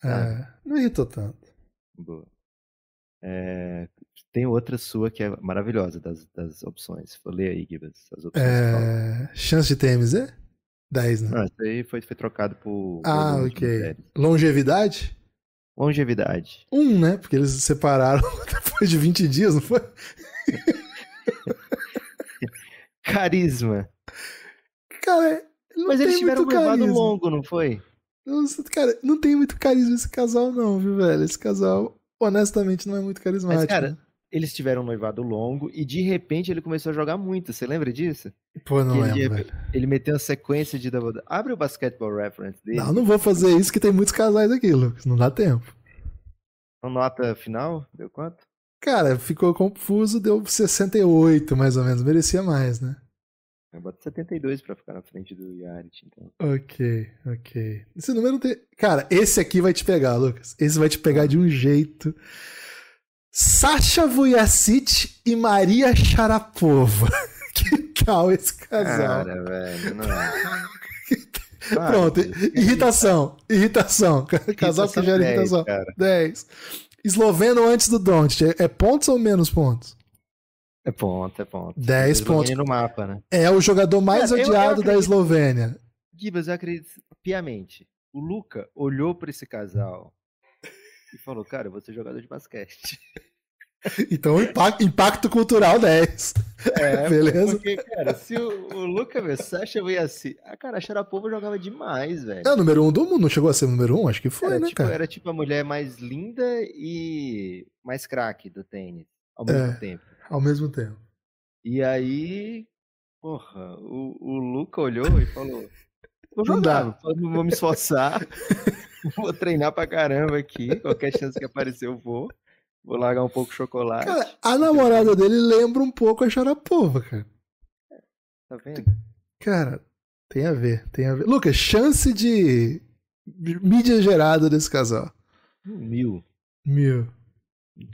É, ah. não irritou tanto. Boa. É, tem outra sua que é maravilhosa das, das opções. Vou ler aí, Gibbs. As opções é, chance de TMZ? 10, né? Não, isso aí foi, foi trocado por. Ah, ok. Longevidade? Longevidade. Um, né? Porque eles se separaram depois de 20 dias, não foi? carisma. Cara, Mas eles tiveram um noivado longo, não foi? Nossa, cara, não tem muito carisma esse casal, não, viu, velho? Esse casal, honestamente, não é muito carismático. Mas, cara, eles tiveram um noivado longo e de repente ele começou a jogar muito. Você lembra disso? Pô, não ele, lembro. Ele, ele meteu uma sequência de double. Abre o basketball reference dele. Não, não vou fazer isso que tem muitos casais aqui, Lucas. Não dá tempo. Uma nota final? Deu quanto? Cara, ficou confuso, deu 68 mais ou menos. Merecia mais, né? Eu boto 72 pra ficar na frente do Yarit, então. Ok, ok. Esse número tem. Cara, esse aqui vai te pegar, Lucas. Esse vai te pegar de um jeito. Sasha Vujacic e Maria Sharapova. que tal esse casal? Cara, velho, não é. Pronto, irritação, irritação. Casal que gera 10, irritação. 10. Esloveno antes do Don't. É, é pontos ou menos pontos? É ponto, é ponto. 10 pontos. no mapa, né? É o jogador mais cara, odiado eu, eu da Eslovênia. Gibas, eu acredito piamente. O Luca olhou para esse casal e falou, cara, eu vou ser jogador de basquete. Então, impacto, impacto cultural 10. É, beleza? Porque, cara, se o, o Luca Versace veio assim. Ah, cara, a Sharapova jogava demais, velho. É o número um do mundo, não chegou a ser o número um? Acho que foi, era, né, tipo, cara? Era tipo a mulher mais linda e mais craque do tênis. Ao é, mesmo é, tempo. Ao mesmo tempo. E aí, porra, o, o Luca olhou e falou: Vou jogar, não, dá. não vou me esforçar. vou treinar pra caramba aqui. Qualquer chance que aparecer, eu vou. Vou largar um pouco de chocolate. Cara, a namorada dele lembra um pouco a Sharapova, cara. Tá vendo? Cara, tem a ver, tem a ver. Lucas, chance de mídia gerada desse casal. Hum, mil. Mil.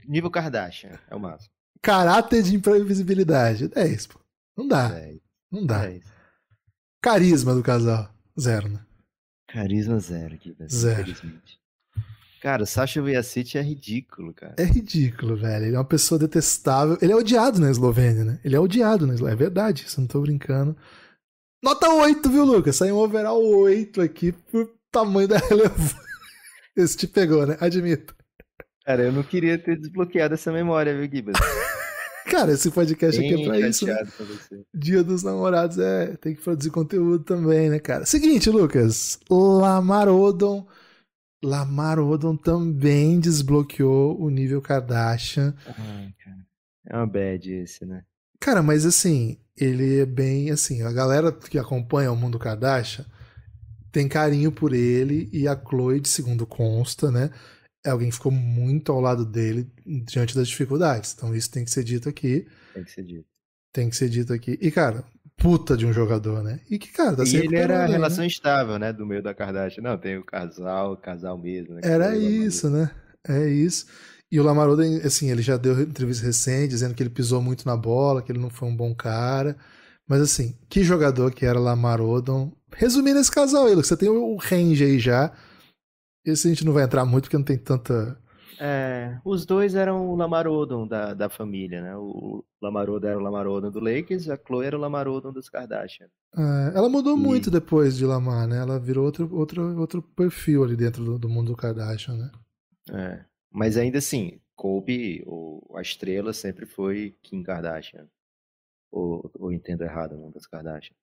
Nível Kardashian, é o máximo. Caráter de imprevisibilidade, 10, é pô. Não dá. 10. É Não dá. 10. É Carisma do casal, zero, né? Carisma zero aqui, velho. Zero. Cara, Sasha Vujacic é ridículo, cara. É ridículo, velho. Ele é uma pessoa detestável. Ele é odiado na Eslovênia, né? Ele é odiado na Eslovênia. É verdade, isso eu não tô brincando. Nota 8, viu, Lucas? Saiu um overall 8 aqui por tamanho da relevância. Esse te pegou, né? Admito. Cara, eu não queria ter desbloqueado essa memória, viu, Gibas? Cara, esse podcast Bem aqui é pra isso. Né? Pra Dia dos namorados é. Tem que produzir conteúdo também, né, cara? Seguinte, Lucas. Lamar Odom. Lamar Odom também desbloqueou o nível Kardashian. Ai, cara. É uma bad esse, né? Cara, mas assim, ele é bem assim. A galera que acompanha o mundo Kardashian tem carinho por ele e a Chloe, segundo consta, né? é alguém que ficou muito ao lado dele diante das dificuldades. Então isso tem que ser dito aqui. Tem que ser dito. Tem que ser dito aqui. E, cara, puta de um jogador, né? E que, cara, tá E ele era a né? relação estável, né? Do meio da Kardashian. Não, tem o casal, o casal mesmo. Né? Era isso, né? É isso. E o Lamar assim, ele já deu entrevista recente dizendo que ele pisou muito na bola, que ele não foi um bom cara. Mas assim, que jogador que era Lamar Odom. Resumindo esse casal aí, você tem o range aí já esse a gente não vai entrar muito porque não tem tanta. É, os dois eram o Lamar Odom da, da família, né? O Lamar Odom era o Lamar Odom do Lakers, a Chloe era o Lamar Odom dos Kardashian. É, ela mudou e... muito depois de Lamar, né? Ela virou outro, outro, outro perfil ali dentro do, do mundo do Kardashian, né? É, mas ainda assim, Kobe, ou a estrela, sempre foi Kim Kardashian. Ou, ou entendo errado o nome das Kardashian.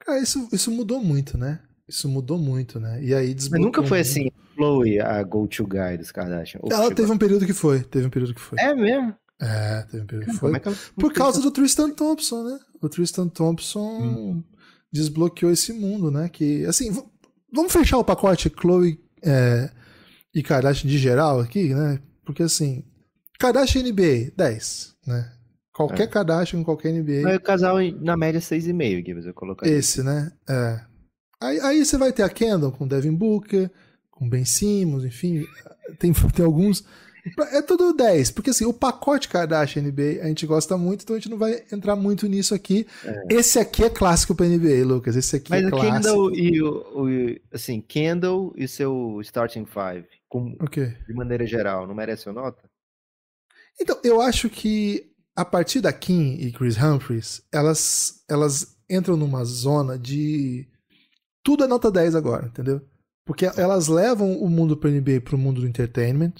Cara, isso, isso mudou muito, né? Isso mudou muito, né? E aí Mas nunca foi assim, Chloe, a go-to guy dos Kardashian. Ela teve um período que foi, teve um período que foi. É mesmo? É, teve um período que foi. É que ela... Por causa do Tristan Thompson, né? O Tristan Thompson hum. desbloqueou esse mundo, né? Que, assim, vamos fechar o pacote Chloe é, e Kardashian de geral aqui, né? Porque, assim, Kardashian NBA, 10, né? Qualquer é. Kardashian, qualquer NBA. Mas o casal, na média, 6,5, Gibbs, eu colocaria. Esse, né? É. Aí, aí você vai ter a Kendall com Devin Booker, com Ben Simmons, enfim, tem, tem alguns. É tudo 10, porque assim, o pacote Kardashian NBA a gente gosta muito, então a gente não vai entrar muito nisso aqui. É. Esse aqui é clássico para NBA, Lucas. Esse aqui Mas é clássico. Mas o Kendall e o, o, assim, Kendall e seu starting five, com, okay. de maneira geral, não merece uma nota? Então, eu acho que a partir da Kim e Chris Humphries, elas elas entram numa zona de tudo é nota 10 agora, entendeu? Porque tá. elas levam o mundo pro NBA pro mundo do entertainment.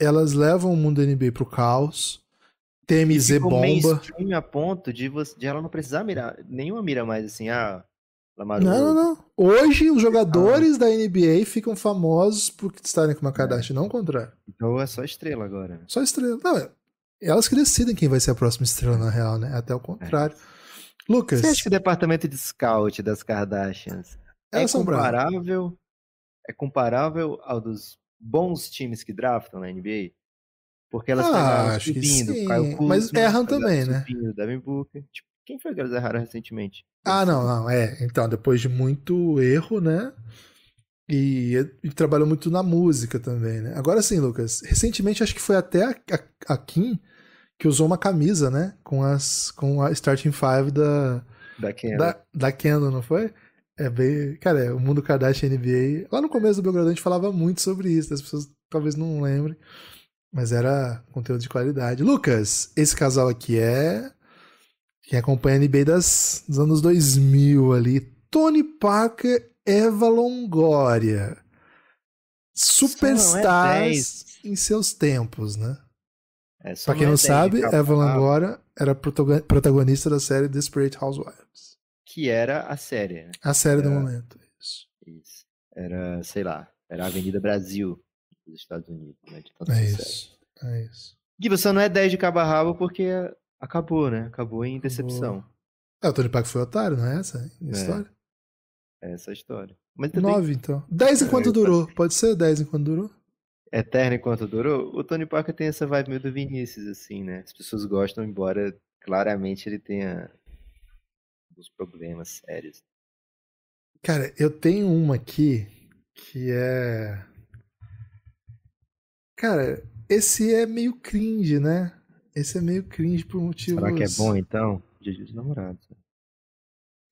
Elas levam o mundo do NBA pro caos. TMZ e bomba. a ponto de, você, de ela não precisar mirar nenhuma mira mais assim, ah, Não, não, não. Hoje os ah. jogadores ah. da NBA ficam famosos por estarem com uma Kardashian, é. não o contrário. Então é só estrela agora. Né? Só estrela. Não, é, elas que decidem quem vai ser a próxima estrela na real, né? Até o contrário. É. Lucas. Você acha que o departamento de scout das Kardashians é comparável, é comparável ao dos bons times que draftam na NBA? Porque elas ah, acho subindo, que sim. Kuzma, mas erram também, né? Subindo, Devin Booker. Tipo, quem foi que elas erraram recentemente? Ah, não, não, é. Então, depois de muito erro, né? E, e trabalhou muito na música também, né? Agora sim, Lucas. Recentemente, acho que foi até a, a, a Kim que usou uma camisa, né? Com, as, com a Starting Five da, da, Kendall, Da, da não foi? É bem. Cara, é, o mundo Kardashian NBA. Lá no começo do Belgradão a gente falava muito sobre isso, as pessoas talvez não lembrem. Mas era conteúdo de qualidade. Lucas, esse casal aqui é. Quem acompanha a NBA das, dos anos 2000 ali. Tony Parker, Eva Longoria. É Superstars é em seus tempos, né? É, pra quem não sabe, Evan Langora era protagonista da série Desperate Housewives. Que era a série, né? A série era... do momento, isso. isso. Era, sei lá, era a Avenida Brasil dos Estados Unidos, né? é isso, série. é isso. Gui, você não é 10 de cabo a rabo porque acabou, né? Acabou em decepção. Acabou. É, o Tony Park foi otário, não é essa a é é. história? É, é essa a história. Mas também... 9, então. 10 é, enquanto durou, pode ser 10 enquanto durou? eterno enquanto durou, o Tony Parker tem essa vibe meio do Vinícius, assim, né? As pessoas gostam, embora claramente ele tenha alguns problemas sérios. Cara, eu tenho uma aqui que é. Cara, esse é meio cringe, né? Esse é meio cringe por motivos. Será que é bom então? Dia dos namorados.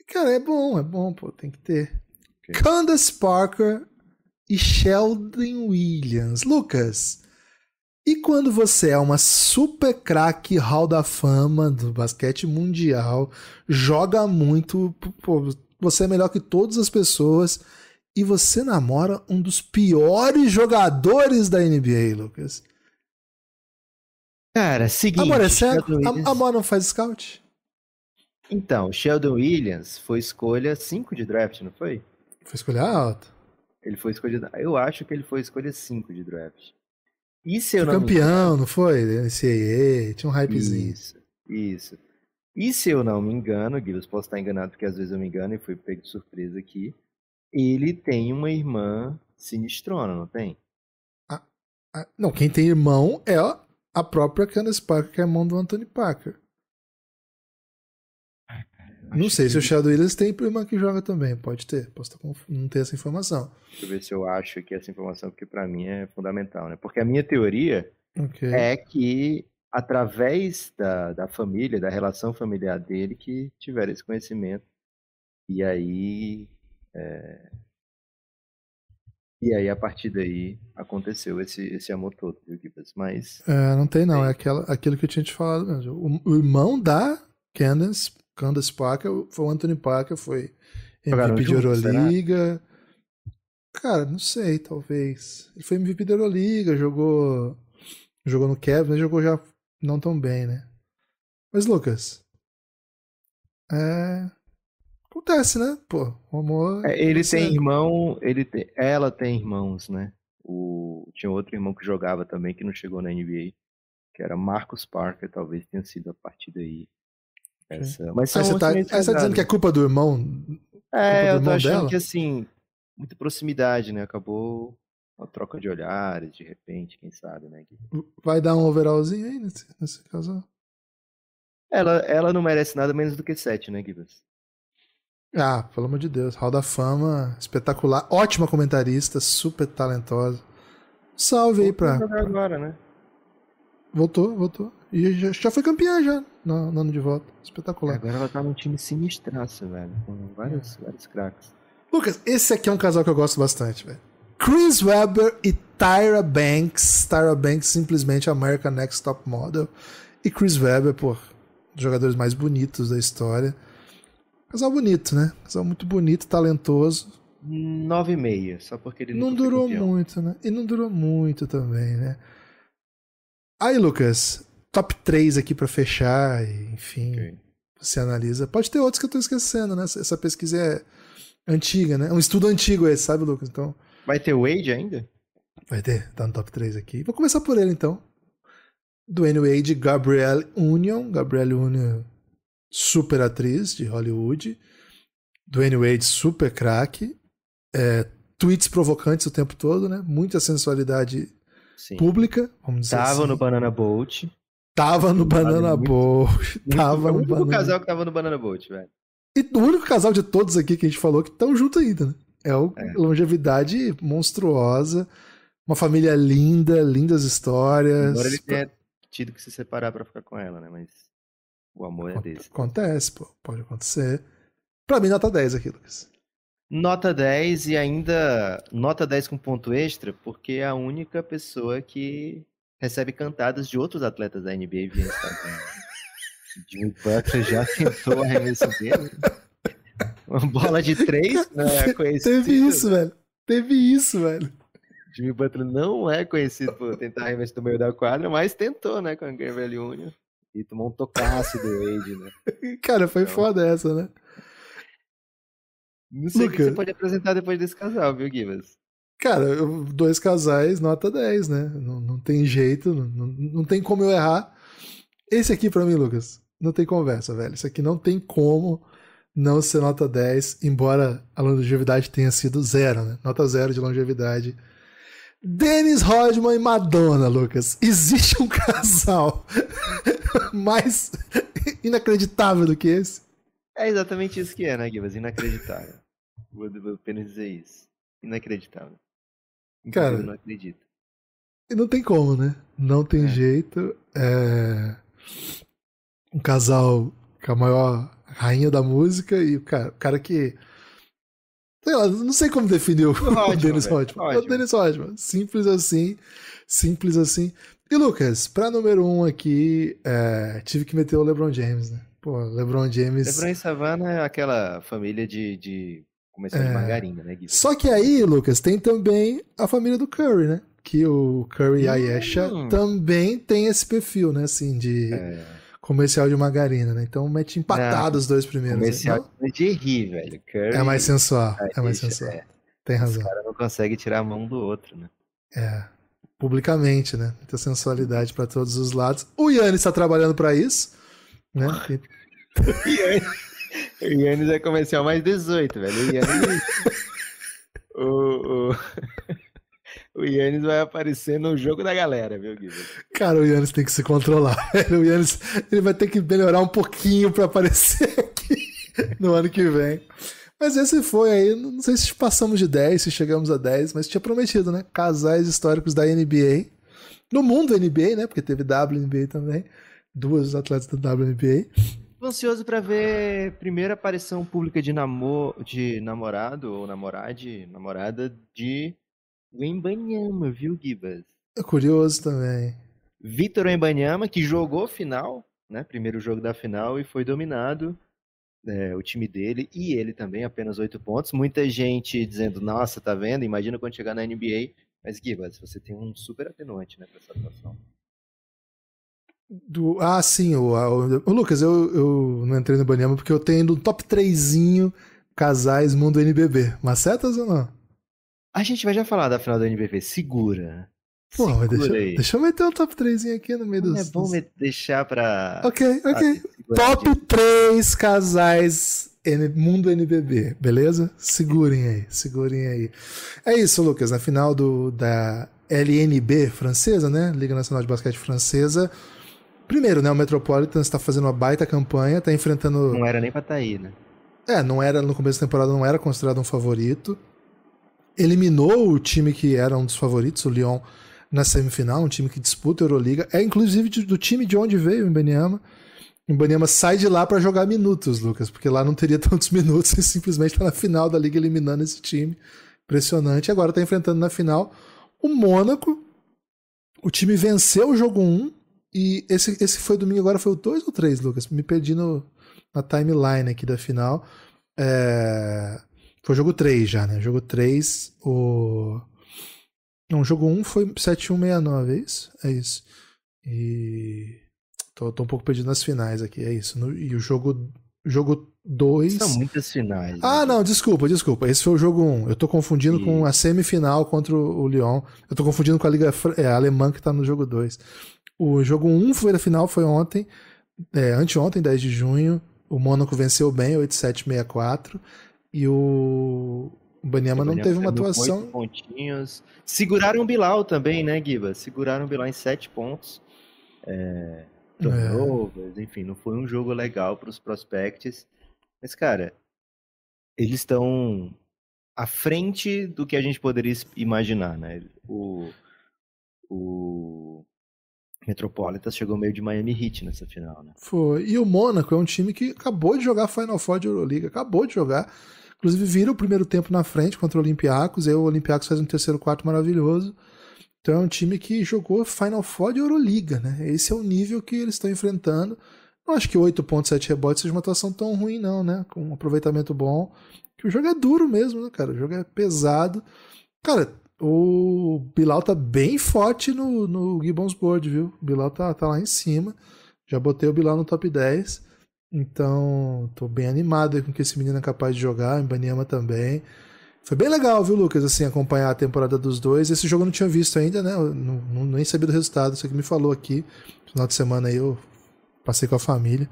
Cara, é bom, é bom, pô, tem que ter. Okay. Candace Parker e Sheldon Williams. Lucas, e quando você é uma super craque hall da fama do basquete mundial, joga muito, pô, você é melhor que todas as pessoas e você namora um dos piores jogadores da NBA, Lucas. Cara, seguinte. Amor, é sério? Williams... Amor não faz scout? Então, Sheldon Williams foi escolha 5 de draft, não foi? Foi escolha alta. Ele foi escolhido. Eu acho que ele foi escolha 5 de draft. E se eu não campeão, não foi? NCAA, tinha um hypezinho. Isso, isso. E se eu não me engano, Guilherme, posso estar enganado porque às vezes eu me engano e fui pego de surpresa aqui. Ele tem uma irmã sinistrona, não tem? Ah, ah, não, quem tem irmão é a própria Candace Parker, que é irmã do Anthony Parker. Não sei que... se o Shadow Williams tem irmão que joga também, pode ter, posso tá não ter essa informação. Deixa eu ver se eu acho aqui essa informação, porque para mim é fundamental, né? Porque a minha teoria okay. é que através da, da família, da relação familiar dele, que tiveram esse conhecimento. E aí. É... E aí, a partir daí, aconteceu esse, esse amor todo, viu, Gibas? Mas. É, não tem, não. É, é aquela, aquilo que eu tinha te falado mesmo. O, o irmão da Candace Candace Parker, foi o Anthony Parker, foi MVP de Euroliga. Cara, não sei, talvez. Ele foi MVP da Euroliga, jogou jogou no Cavs, jogou já não tão bem, né? Mas Lucas, é... acontece, né? Pô, o amor. É, ele tem irmão, ele tem, ela tem irmãos, né? O tinha outro irmão que jogava também que não chegou na NBA, que era Marcos Parker, talvez tenha sido a partir daí essa, é mas são, aí você tá, você tá dizendo que é culpa do irmão? É, eu tô achando dela? que assim, muita proximidade, né? Acabou uma troca de olhares, de repente, quem sabe, né? Vai dar um overallzinho aí nesse, nesse casal? Ela, ela não merece nada menos do que 7, né, Gibbs? Ah, pelo amor de Deus. Hall da Fama, espetacular, ótima comentarista, super talentosa. Salve voltou aí pra. Agora, né? Voltou, voltou. E já, já foi campeã já no, no ano de volta Espetacular. É, agora ela tá num time sinistraço, velho. Com vários, é. vários craques. Lucas, esse aqui é um casal que eu gosto bastante, velho. Chris Webber e Tyra Banks. Tyra Banks, simplesmente America Next Top Model. E Chris Webber, pô, jogadores mais bonitos da história. Casal bonito, né? Casal muito bonito, talentoso. 9,5, só porque ele não durou muito, né? E não durou muito também, né? Aí, Lucas, top 3 aqui para fechar, enfim. Okay. Você analisa. Pode ter outros que eu tô esquecendo, né? Essa pesquisa é antiga, né? É um estudo antigo esse, sabe, Lucas? Então. Vai ter Wade ainda? Vai ter, tá no top 3 aqui. Vou começar por ele então. Dwayne Wade, Gabrielle Union. Gabrielle Union, super atriz de Hollywood. Dwayne Wade, super craque. É, tweets provocantes o tempo todo, né? Muita sensualidade Sim. pública, vamos dizer Tava assim. no Banana Boat. Tava no Banana muito, Boat. Muito, tava é o único casal que tava no Banana Boat, velho. E o único casal de todos aqui que a gente falou que estão junto ainda, né? É, o, é. longevidade monstruosa, uma família linda, lindas histórias. Agora ele tenha tido que se separar para ficar com ela, né? Mas o amor é desse. Acontece, pô. Pode acontecer. Pra mim, nota 10 aqui, Lucas. Nota 10 e ainda nota 10 com ponto extra, porque é a única pessoa que recebe cantadas de outros atletas da NBA via Instagram. Jimmy Butler já tentou a arremesso dele. Uma bola de três não é conhecido. Teve isso, né? velho. Teve isso, velho. Jimmy Butler não é conhecido por tentar arremesso do meio da quadra, mas tentou, né, com a Gabriel Union. E tomou um tocaço do Wade, né? Cara, foi então... foda essa, né? Não sei o que você pode apresentar depois desse casal, viu, Givas? Cara, dois casais, nota 10, né? Não, não tem jeito, não, não tem como eu errar. Esse aqui para mim, Lucas, não tem conversa, velho. Isso aqui não tem como não ser nota 10, embora a longevidade tenha sido zero, né? Nota zero de longevidade. Dennis Rodman e Madonna, Lucas. Existe um casal mais inacreditável do que esse? É exatamente isso que é, né, Guivas? Inacreditável. vou apenas dizer isso inacreditável. Cara, eu não acredito. E não tem como, né? Não tem é. jeito. É um casal é a maior rainha da música e o cara, o cara que. Sei lá, não sei como definiu o Dennis Rodman. É o Dennis Rodman. Simples assim. Simples assim. E Lucas, pra número um aqui, é, tive que meter o LeBron James, né? Pô, LeBron James. LeBron e Savannah é aquela família de, de Começou é... de margarina, né, Guilherme? Só que aí, Lucas, tem também a família do Curry, né? Que o Curry e a hum. Yesha hum. também tem esse perfil, né? Assim, de é... comercial de margarina, né? Então mete empatado Não, os dois primeiros. Né? Comercial né? de rir, velho. Curry é mais sensual. É mais sensual. É. Tem razão. O cara não consegue tirar a mão do outro, né? É. Publicamente, né? Muita sensualidade para todos os lados. O Yannis está trabalhando para isso, né? O Yannis. O Yannis é comercial mais 18, velho. O Yannis. o, o... O Yannis vai aparecer no jogo da galera, viu, Guilherme? Cara, o Yannis tem que se controlar. O Yannis ele vai ter que melhorar um pouquinho para aparecer aqui no ano que vem. Mas esse foi aí. Não sei se passamos de 10, se chegamos a 10, mas tinha prometido, né? Casais históricos da NBA. No mundo da NBA, né? Porque teve WNBA também. Duas atletas da WNBA. Tô ansioso para ver primeira aparição pública de, namor... de namorado ou namorade, namorada de o viu, Gibas? É curioso também. Vitor Embanyama, que jogou final, né? Primeiro jogo da final e foi dominado. É, o time dele e ele também, apenas oito pontos. Muita gente dizendo, nossa, tá vendo? Imagina quando chegar na NBA. Mas, Gibas, você tem um super atenuante né, pra essa atuação do. Ah, sim, o, o, o Lucas, eu, eu não entrei no Banhama porque eu tenho um top 3 casais mundo NBB. Macetas ou não? A gente vai já falar da final do NBB, segura. Pô, segura deixa, deixa eu meter um top 3 aqui no meio não dos. É bom dos... deixar pra. Ok, ok. top 3 casais N... Mundo NBB, beleza? Segurem aí, segurem aí. É isso, Lucas. Na final do, da LNB francesa, né? Liga Nacional de Basquete Francesa, Primeiro, né? O Metropolitan está fazendo uma baita campanha, está enfrentando. Não era nem pra estar tá aí, né? É, não era no começo da temporada, não era considerado um favorito. Eliminou o time que era um dos favoritos, o Lyon, na semifinal, um time que disputa a Euroliga. É inclusive do time de onde veio o Imbaniama. O Imbaniama sai de lá para jogar minutos, Lucas, porque lá não teria tantos minutos e simplesmente tá na final da liga eliminando esse time. Impressionante. Agora tá enfrentando na final o Mônaco. O time venceu o jogo 1 e esse, esse foi domingo, agora foi o 2 ou 3, Lucas? Me perdi no, na timeline aqui da final. É... Foi jogo 3 já, né? Jogo 3, o. Não, jogo 1 foi 7169, é isso? É isso. E. Tô, tô um pouco perdido nas finais aqui, é isso. No, e o jogo Jogo 2. São muitas finais. Né? Ah, não, desculpa, desculpa. Esse foi o jogo 1. Um. Eu tô confundindo e... com a semifinal contra o Lyon. Eu tô confundindo com a Liga é, a Alemã que tá no jogo 2. O jogo 1 um foi a final, foi ontem. É, anteontem, 10 de junho. O Mônaco venceu bem, 8764. 7 6 4 E o. O não teve uma atuação. Pontinhos. Seguraram o Bilal também, né, Giba? Seguraram o Bilal em 7 pontos. É turnovers, é. enfim, não foi um jogo legal para os prospects. Mas, cara, eles estão à frente do que a gente poderia imaginar, né? O, o Metropolitans chegou meio de Miami Heat nessa final, né? Foi. E o Mônaco é um time que acabou de jogar Final Four de Euroliga, acabou de jogar. Inclusive, vira o primeiro tempo na frente contra o Olympiacos, aí o Olympiacos faz um terceiro quarto maravilhoso. Então é um time que jogou Final Four de Euroliga, né? Esse é o nível que eles estão enfrentando. Não acho que 8.7 rebotes seja uma atuação tão ruim, não, né? Com um aproveitamento bom. Que o jogo é duro mesmo, né, cara? O jogo é pesado. Cara, o Bilal tá bem forte no, no Gibbons Board, viu? O Bilal tá, tá lá em cima. Já botei o Bilal no top 10. Então, tô bem animado com que esse menino é capaz de jogar. O Ibaniama também. Foi bem legal, viu, Lucas, assim, acompanhar a temporada dos dois. Esse jogo eu não tinha visto ainda, né? Eu não, não, nem sabia do resultado. Você que me falou aqui. Final de semana aí eu passei com a família.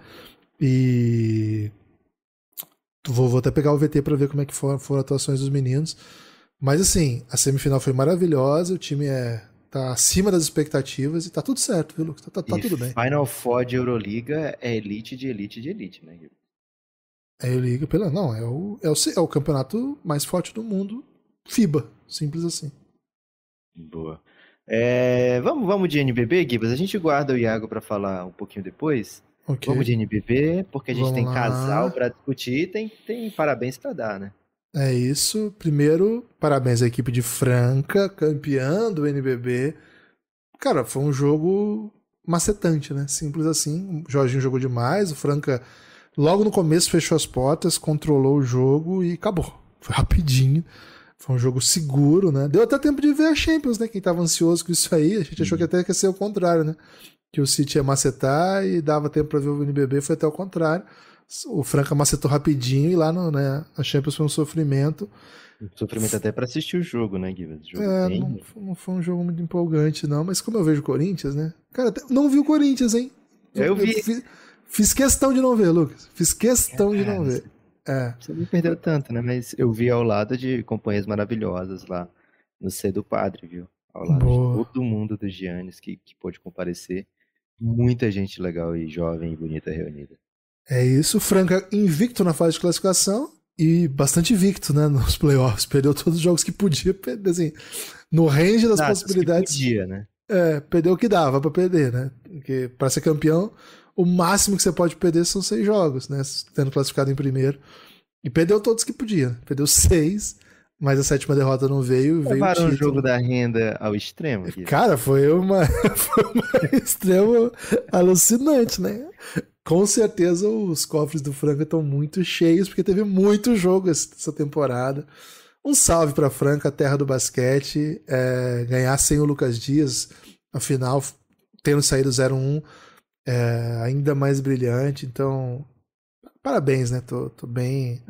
E. Vou, vou até pegar o VT para ver como é que foram, foram atuações dos meninos. Mas assim, a semifinal foi maravilhosa, o time é tá acima das expectativas e tá tudo certo, viu, Lucas? Tá, tá, tá tudo bem. Final Four de Euroliga é elite de elite de elite, né, Gil? eu ligo pela, não, é o, é, o, é o campeonato mais forte do mundo, FIBA, simples assim. Boa. É, vamos, vamos de NBB, Gibas? A gente guarda o Iago para falar um pouquinho depois. Okay. Vamos de NBB, porque a gente vamos tem lá. casal para discutir e tem, tem parabéns para dar, né? É isso. Primeiro, parabéns à equipe de Franca, campeã do NBB. Cara, foi um jogo macetante, né? Simples assim. O Jorginho jogou demais, o Franca logo no começo fechou as portas, controlou o jogo e acabou. Foi rapidinho. Foi um jogo seguro, né? Deu até tempo de ver a Champions, né? Quem tava ansioso com isso aí, a gente achou que até ia ser o contrário, né? Que o City ia macetar e dava tempo para ver o NBB, foi até o contrário. O Franca macetou rapidinho e lá no, né, a Champions foi um sofrimento. Sofrimento até para assistir o jogo, né, Guilherme? É, não, não, foi um jogo muito empolgante, não. Mas como eu vejo o Corinthians, né? Cara, não vi o Corinthians, hein? Eu, eu vi. Eu fiz... Fiz questão de não ver, Lucas. Fiz questão é, de não ver. É. Você não perdeu tanto, né? Mas eu vi ao lado de companhias maravilhosas lá no C do Padre, viu? Ao lado Boa. de todo mundo do Giannis que, que pôde comparecer. Muita gente legal e jovem e bonita reunida. É isso. Franca invicto na fase de classificação e bastante invicto, né? Nos playoffs. Perdeu todos os jogos que podia perder, assim. No range das ah, possibilidades. Que podia, né? É, perdeu o que dava para perder, né? Porque para ser campeão o máximo que você pode perder são seis jogos, né? Tendo classificado em primeiro. E perdeu todos que podia. Perdeu seis, mas a sétima derrota não veio. Levaram veio o, jogo da renda ao extremo. Cara, foi uma, foi uma extremo alucinante, né? Com certeza os cofres do Franca estão muito cheios, porque teve muito jogo essa temporada. Um salve para Franca, terra do basquete. É, ganhar sem o Lucas Dias, afinal, tendo saído 0-1 é, ainda mais brilhante. Então, parabéns, né? Tô, tô bem.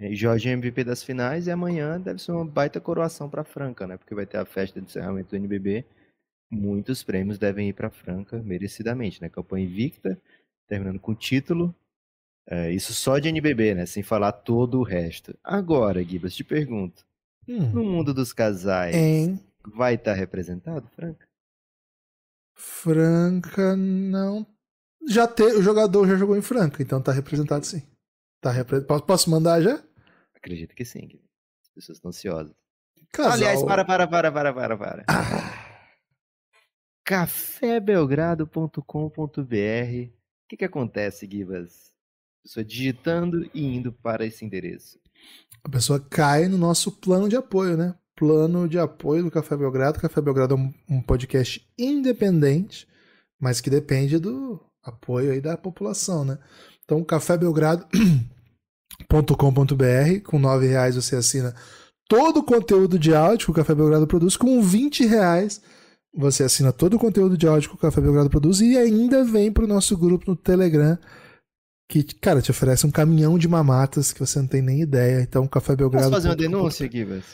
É. E Jorge é MVP das finais e amanhã deve ser uma baita coroação para Franca, né? Porque vai ter a festa de encerramento do NBB. Muitos prêmios devem ir para Franca merecidamente, né? Campanha invicta, terminando com título. É, isso só de NBB, né? Sem falar todo o resto. Agora, Gibas, te pergunto. Hum. No mundo dos casais, vai estar tá representado, Franca? Franca não já te, o jogador já jogou em Franca, então tá representado sim. Tá representado. Posso, mandar já? Acredito que sim. As pessoas estão ansiosas. Casal... Aliás, para, para, para, para, para, para. Ah. cafébelgrado.com.br O que, que acontece, A Pessoa digitando e indo para esse endereço. A pessoa cai no nosso plano de apoio, né? Plano de apoio do Café Belgrado. Café Belgrado é um podcast independente, mas que depende do, apoio aí da população, né? Então, cafébelgrado.com.br, com nove reais você assina todo o conteúdo de áudio que o Café Belgrado produz, com 20 reais você assina todo o conteúdo de áudio que o Café Belgrado produz e ainda vem para o nosso grupo no Telegram, que, cara, te oferece um caminhão de mamatas que você não tem nem ideia. Então, Café Belgrado. Posso fazer uma denúncia, Givas?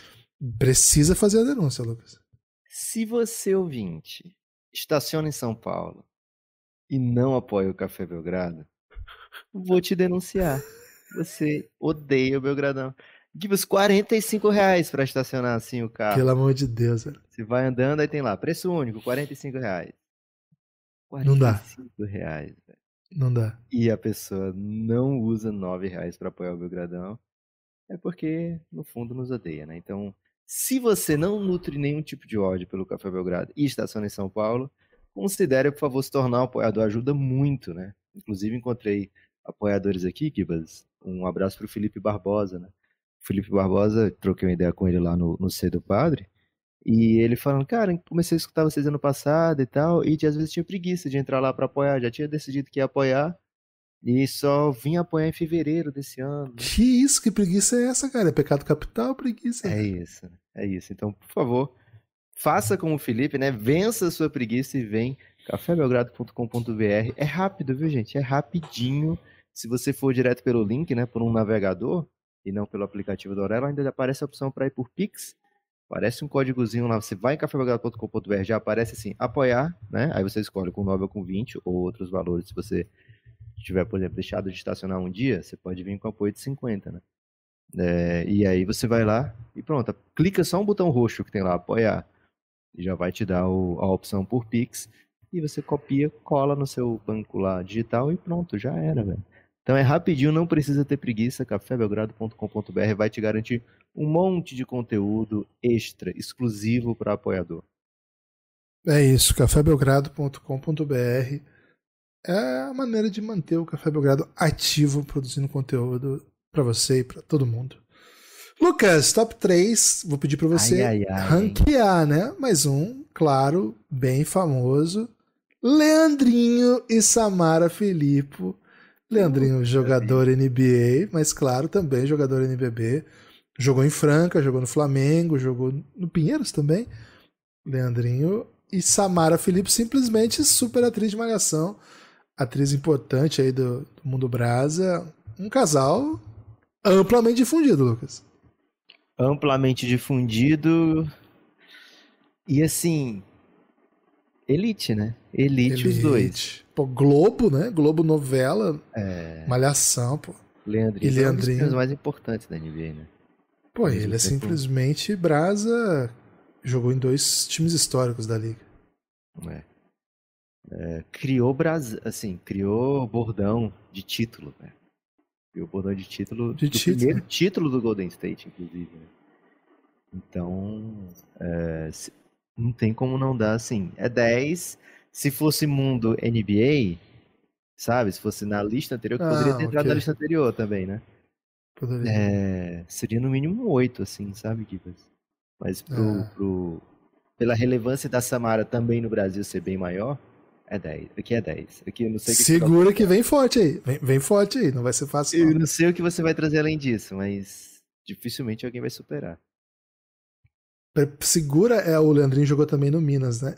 Precisa fazer a denúncia, Lucas. Se você, ouvinte, estaciona em São Paulo e não apoia o Café Belgrado, vou te denunciar. Você odeia o Belgradão. Tipo, os 45 reais pra estacionar assim o carro. Pelo amor de Deus, velho. Você vai andando, aí tem lá, preço único, 45 reais. 45 não dá. reais, velho. Não dá. E a pessoa não usa 9 reais pra apoiar o Belgradão. É porque, no fundo, nos odeia, né? Então, se você não nutre nenhum tipo de ódio pelo Café Belgrado e estaciona em São Paulo, considere, por favor, se tornar um apoiador. Ajuda muito, né? Inclusive, encontrei apoiadores aqui, Kibas. Um abraço para o Felipe Barbosa, né? O Felipe Barbosa, troquei uma ideia com ele lá no, no C do Padre. E ele falando, cara, comecei a escutar vocês ano passado e tal, e às vezes tinha preguiça de entrar lá para apoiar, já tinha decidido que ia apoiar, e só vim apoiar em fevereiro desse ano. Que isso, que preguiça é essa, cara? É pecado capital, preguiça. É isso, né? é isso. Então, por favor, Faça como o Felipe, né? Vença a sua preguiça e vem cafébelgrado.com.br. É rápido, viu, gente? É rapidinho. Se você for direto pelo link, né, por um navegador e não pelo aplicativo da Aurela, ainda aparece a opção para ir por Pix. Aparece um códigozinho lá, você vai em cafébelgrado.com.br, já aparece assim, apoiar, né? Aí você escolhe com 9 ou com 20 ou outros valores. Se você tiver, por exemplo, deixado de estacionar um dia, você pode vir com apoio de 50, né? É, e aí você vai lá e pronto, clica só um botão roxo que tem lá, apoiar já vai te dar o, a opção por Pix e você copia, cola no seu banco lá digital e pronto, já era, velho. Então é rapidinho, não precisa ter preguiça. cafébelgrado.com.br vai te garantir um monte de conteúdo extra, exclusivo para apoiador. É isso, cafébelgrado.com.br é a maneira de manter o Café Belgrado ativo, produzindo conteúdo para você e para todo mundo. Lucas, top 3, vou pedir para você ai, ai, ai, ranquear, né? Mais um, claro, bem famoso. Leandrinho e Samara Filippo. Leandrinho, jogador NBA, mas claro, também jogador NBB. Jogou em Franca, jogou no Flamengo, jogou no Pinheiros também. Leandrinho e Samara Filippo, simplesmente super atriz de malhação, atriz importante aí do, do mundo brasa. Um casal amplamente difundido, Lucas amplamente difundido. E assim, Elite, né? Elite, Elite, os dois. Pô, Globo, né? Globo Novela, é... Malhação, pô. Leandrinho. E Leandrinho. É um dos mais importantes da NBA, né? Pô, ele é simplesmente brasa. Jogou em dois times históricos da liga. É. é criou Brasil, assim, criou bordão de título, né Billboard de título, de do título. primeiro título do Golden State, inclusive. Né? Então, é, não tem como não dar assim. É 10. Se fosse mundo NBA, sabe? Se fosse na lista anterior, que ah, poderia ter entrado okay. na lista anterior também, né? Poderia. É, seria no mínimo 8, assim, sabe, Gibas? Mas pro, é. pro, pela relevância da Samara também no Brasil ser bem maior, é 10, aqui é 10, aqui eu não sei o que Segura que, que vem forte aí, vem, vem, forte aí, não vai ser fácil. Eu não. não sei o que você vai trazer além disso, mas dificilmente alguém vai superar. Segura é o Leandrinho jogou também no Minas, né?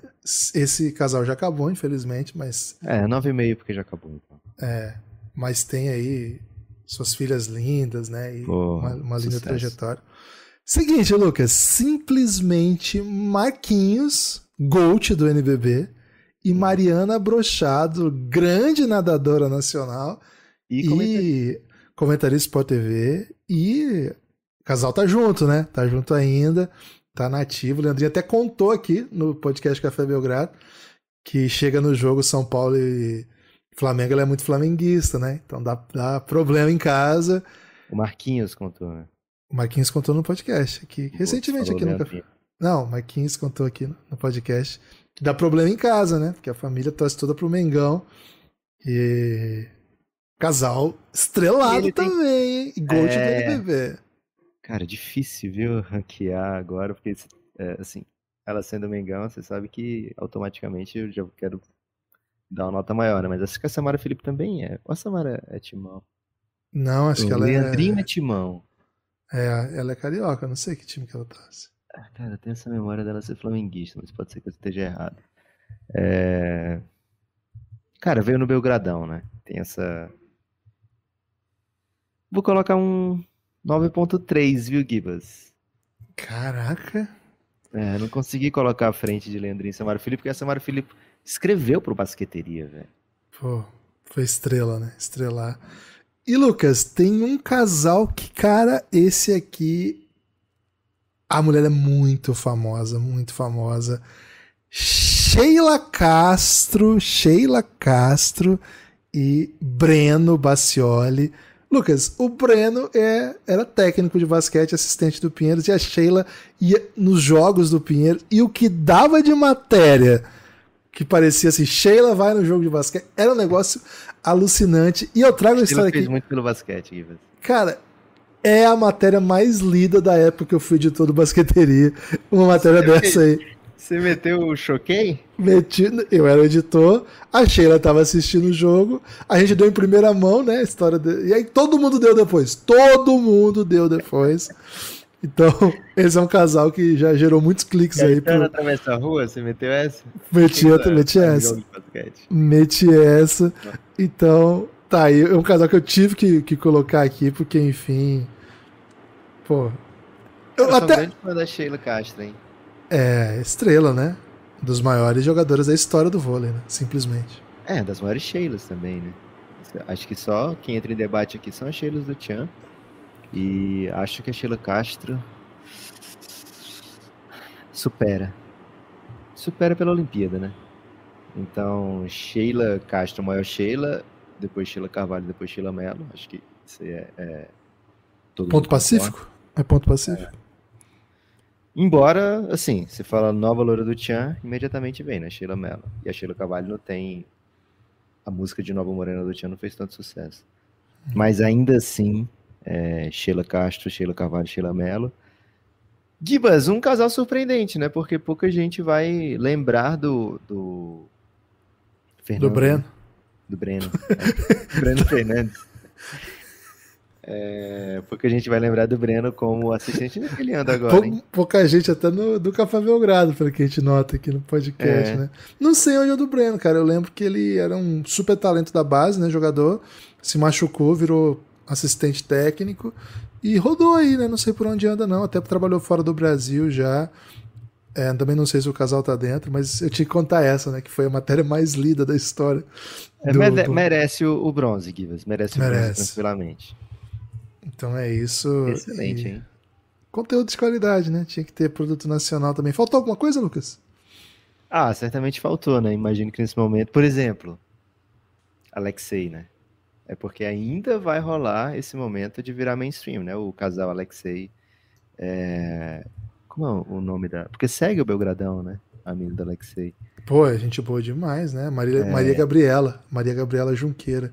Esse casal já acabou, infelizmente, mas. É, 9,5 porque já acabou, então. É, mas tem aí suas filhas lindas, né? E uma, uma linda trajetória. Seguinte, Lucas, simplesmente Marquinhos, GOAT do NBB, e Mariana Brochado, grande nadadora nacional e, comentarista. e comentarista Sport TV e o casal tá junto, né? Tá junto ainda, tá nativo. O Leandrinho até contou aqui no podcast Café Belgrado que chega no jogo São Paulo e Flamengo, ela é muito flamenguista, né? Então dá, dá problema em casa. O Marquinhos contou, né? O Marquinhos contou no podcast aqui, recentemente Pô, aqui no Café. Não, o Marquinhos contou aqui no podcast dá problema em casa, né? Porque a família torce toda pro Mengão. E. Casal estrelado também, hein? Gold é... do BBB. Cara, difícil, viu, ranquear agora, porque, é, assim, ela sendo Mengão, você sabe que automaticamente eu já quero dar uma nota maior, né? Mas acho que a Samara Felipe também é. Ou a Samara é Timão? Não, acho o que ela Leandrinho é. Leandrinho é Timão. É, ela é carioca, não sei que time que ela torce. Ah, cara, eu tenho essa memória dela ser flamenguista, mas pode ser que eu esteja errado. É... Cara, veio no Belgradão, né? Tem essa. Vou colocar um 9.3, viu, Gibas? Caraca! É, não consegui colocar à frente de Leandrinho Samara Felipe porque Samara Felipe escreveu pro Basqueteria, velho. Pô, foi estrela, né? Estrelar. E Lucas, tem um casal que, cara, esse aqui a mulher é muito famosa, muito famosa. Sheila Castro, Sheila Castro e Breno Bacioli. Lucas, o Breno é, era técnico de basquete, assistente do Pinheiros, e a Sheila ia nos jogos do Pinheiros, e o que dava de matéria que parecia assim, Sheila vai no jogo de basquete, era um negócio alucinante, e eu trago a, a história fez aqui. fez muito pelo basquete, Ivan. Cara, é a matéria mais lida da época que eu fui editor do Basqueteria. Uma matéria Você dessa aí. Você meteu o choquei? Meti, eu era o editor, a Sheila estava assistindo o jogo, a gente deu em primeira mão, né, a história de... e aí todo mundo deu depois, todo mundo deu depois. Então, esse é um casal que já gerou muitos cliques e aí. Pro... atravessa tá a rua, você meteu essa? Meti, outra, tá meti essa. Meti essa. Então, Tá aí, é um casal que eu tive que, que colocar aqui, porque, enfim. Pô. Eu, eu até... sou grande fã da Sheila Castro, hein? É, estrela, né? Dos maiores jogadores da história do vôlei, né? Simplesmente. É, das maiores Sheilas também, né? Acho que só quem entra em debate aqui são as Sheilas do Chan. E acho que a Sheila Castro supera. Supera pela Olimpíada, né? Então, Sheila Castro, maior Sheila, depois Sheila Carvalho, depois Sheila Mello. Acho que isso aí é. é ponto Pacífico? É ponto Pacífico? É. Embora, assim, você fala Nova Loura do Tchan, imediatamente vem, né? Sheila Mello. E a Sheila Carvalho não tem. A música de Nova Morena do Tchan não fez tanto sucesso. Hum. Mas ainda assim, é, Sheila Castro, Sheila Carvalho, Sheila Mello. Gibas um casal surpreendente, né? Porque pouca gente vai lembrar do. Do, Fernando, do Breno do Breno. Né? Breno Fernandes. É, porque a gente vai lembrar do Breno como assistente é ele ano agora. hein? Pouca gente, até no, do Café Belgrado, pelo que a gente nota aqui no podcast, é. né? Não sei onde é do Breno, cara. Eu lembro que ele era um super talento da base, né? Jogador, se machucou, virou assistente técnico e rodou aí, né? Não sei por onde anda, não. Até trabalhou fora do Brasil já. É, também não sei se o casal tá dentro, mas eu tinha que contar essa, né? Que foi a matéria mais lida da história. É, do, mere, do... Merece o, o bronze, Givas. Merece, merece, o bronze tranquilamente. Então é isso. Excelente, e... hein? Conteúdo de qualidade, né? Tinha que ter produto nacional também. Faltou alguma coisa, Lucas? Ah, certamente faltou, né? Imagino que nesse momento, por exemplo, Alexei, né? É porque ainda vai rolar esse momento de virar mainstream, né? O casal Alexei é, como é o nome da. Porque segue o Belgradão, né? A menina do Alexei. Pô, é gente boa demais, né? Maria, é... Maria Gabriela. Maria Gabriela Junqueira.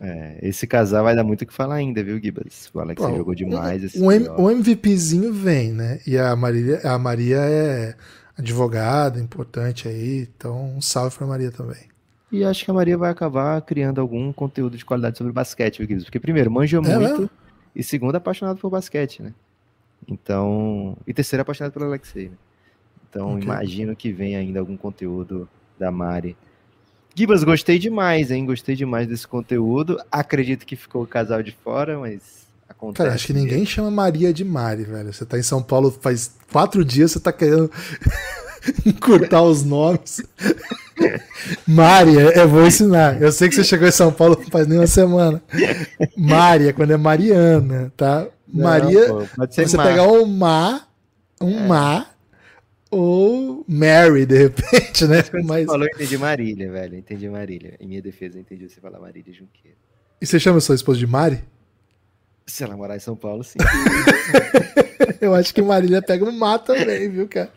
É, esse casal vai dar muito o que falar ainda, viu, Gibas? O Alexei Pô, jogou demais. O, o MVPzinho vem, né? E a Maria, a Maria é advogada, importante aí. Então, um salve pra Maria também. E acho que a Maria vai acabar criando algum conteúdo de qualidade sobre basquete, viu, Gibas? Porque, primeiro, manja é muito. né? E segundo, apaixonado por basquete, né? Então, e terceiro é apaixonado pelo Alexei. Né? Então, okay. imagino que venha ainda algum conteúdo da Mari. Gibas, gostei demais, hein? Gostei demais desse conteúdo. Acredito que ficou o casal de fora, mas acontece. Cara, acho que ninguém chama Maria de Mari, velho. Você tá em São Paulo faz quatro dias, você tá querendo encurtar os nomes. Maria, eu vou ensinar. Eu sei que você chegou em São Paulo faz nem uma semana. Maria, é quando é Mariana, tá? Maria, você Mar. pegar um um é. ou Mary, de repente, né? Mas... Você falou, eu entendi Marília, velho. Eu entendi Marília. Em minha defesa, eu entendi você falar Marília Junqueira. E você chama sua esposa de Mari? Se ela morar em São Paulo, sim. eu acho que Marília pega um Ma também, viu, cara?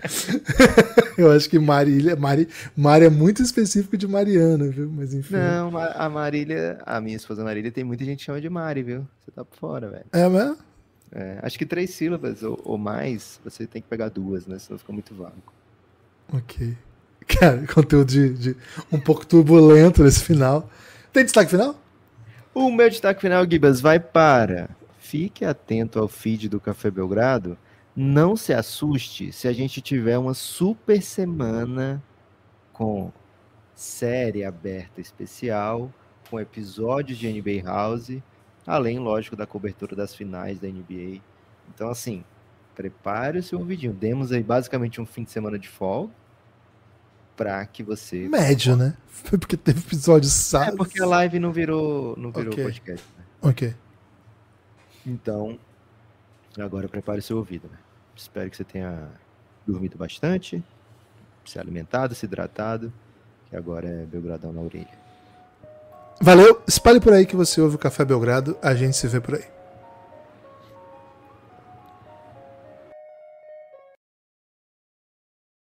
eu acho que Marília. Mari, Mari é muito específico de Mariana, viu? Mas enfim. Não, a Marília, a minha esposa Marília, tem muita gente que chama de Mari, viu? Você tá por fora, velho. É mesmo? É, acho que três sílabas ou, ou, mais, você tem que pegar duas, né? Senão fica muito vago. Ok. Cara, conteúdo de, de um pouco turbulento nesse final. Tem destaque final? O meu destaque final, Gibas, vai para. Fique atento ao feed do Café Belgrado. Não se assuste se a gente tiver uma super semana com série aberta especial, com episódios de NBA House além, lógico, da cobertura das finais da NBA. Então, assim, prepare o seu ouvidinho. Demos aí basicamente um fim de semana de folga para que você. Médio, né? Foi porque teve episódio é, sábado. É porque a live não virou, não virou okay. podcast. Né? Ok. Então, agora prepare seu ouvido, né? Espero que você tenha dormido bastante, se alimentado, se hidratado, que agora é Belgradão na orelha. Valeu, espalhe por aí que você ouve o Café Belgrado. A gente se vê por aí.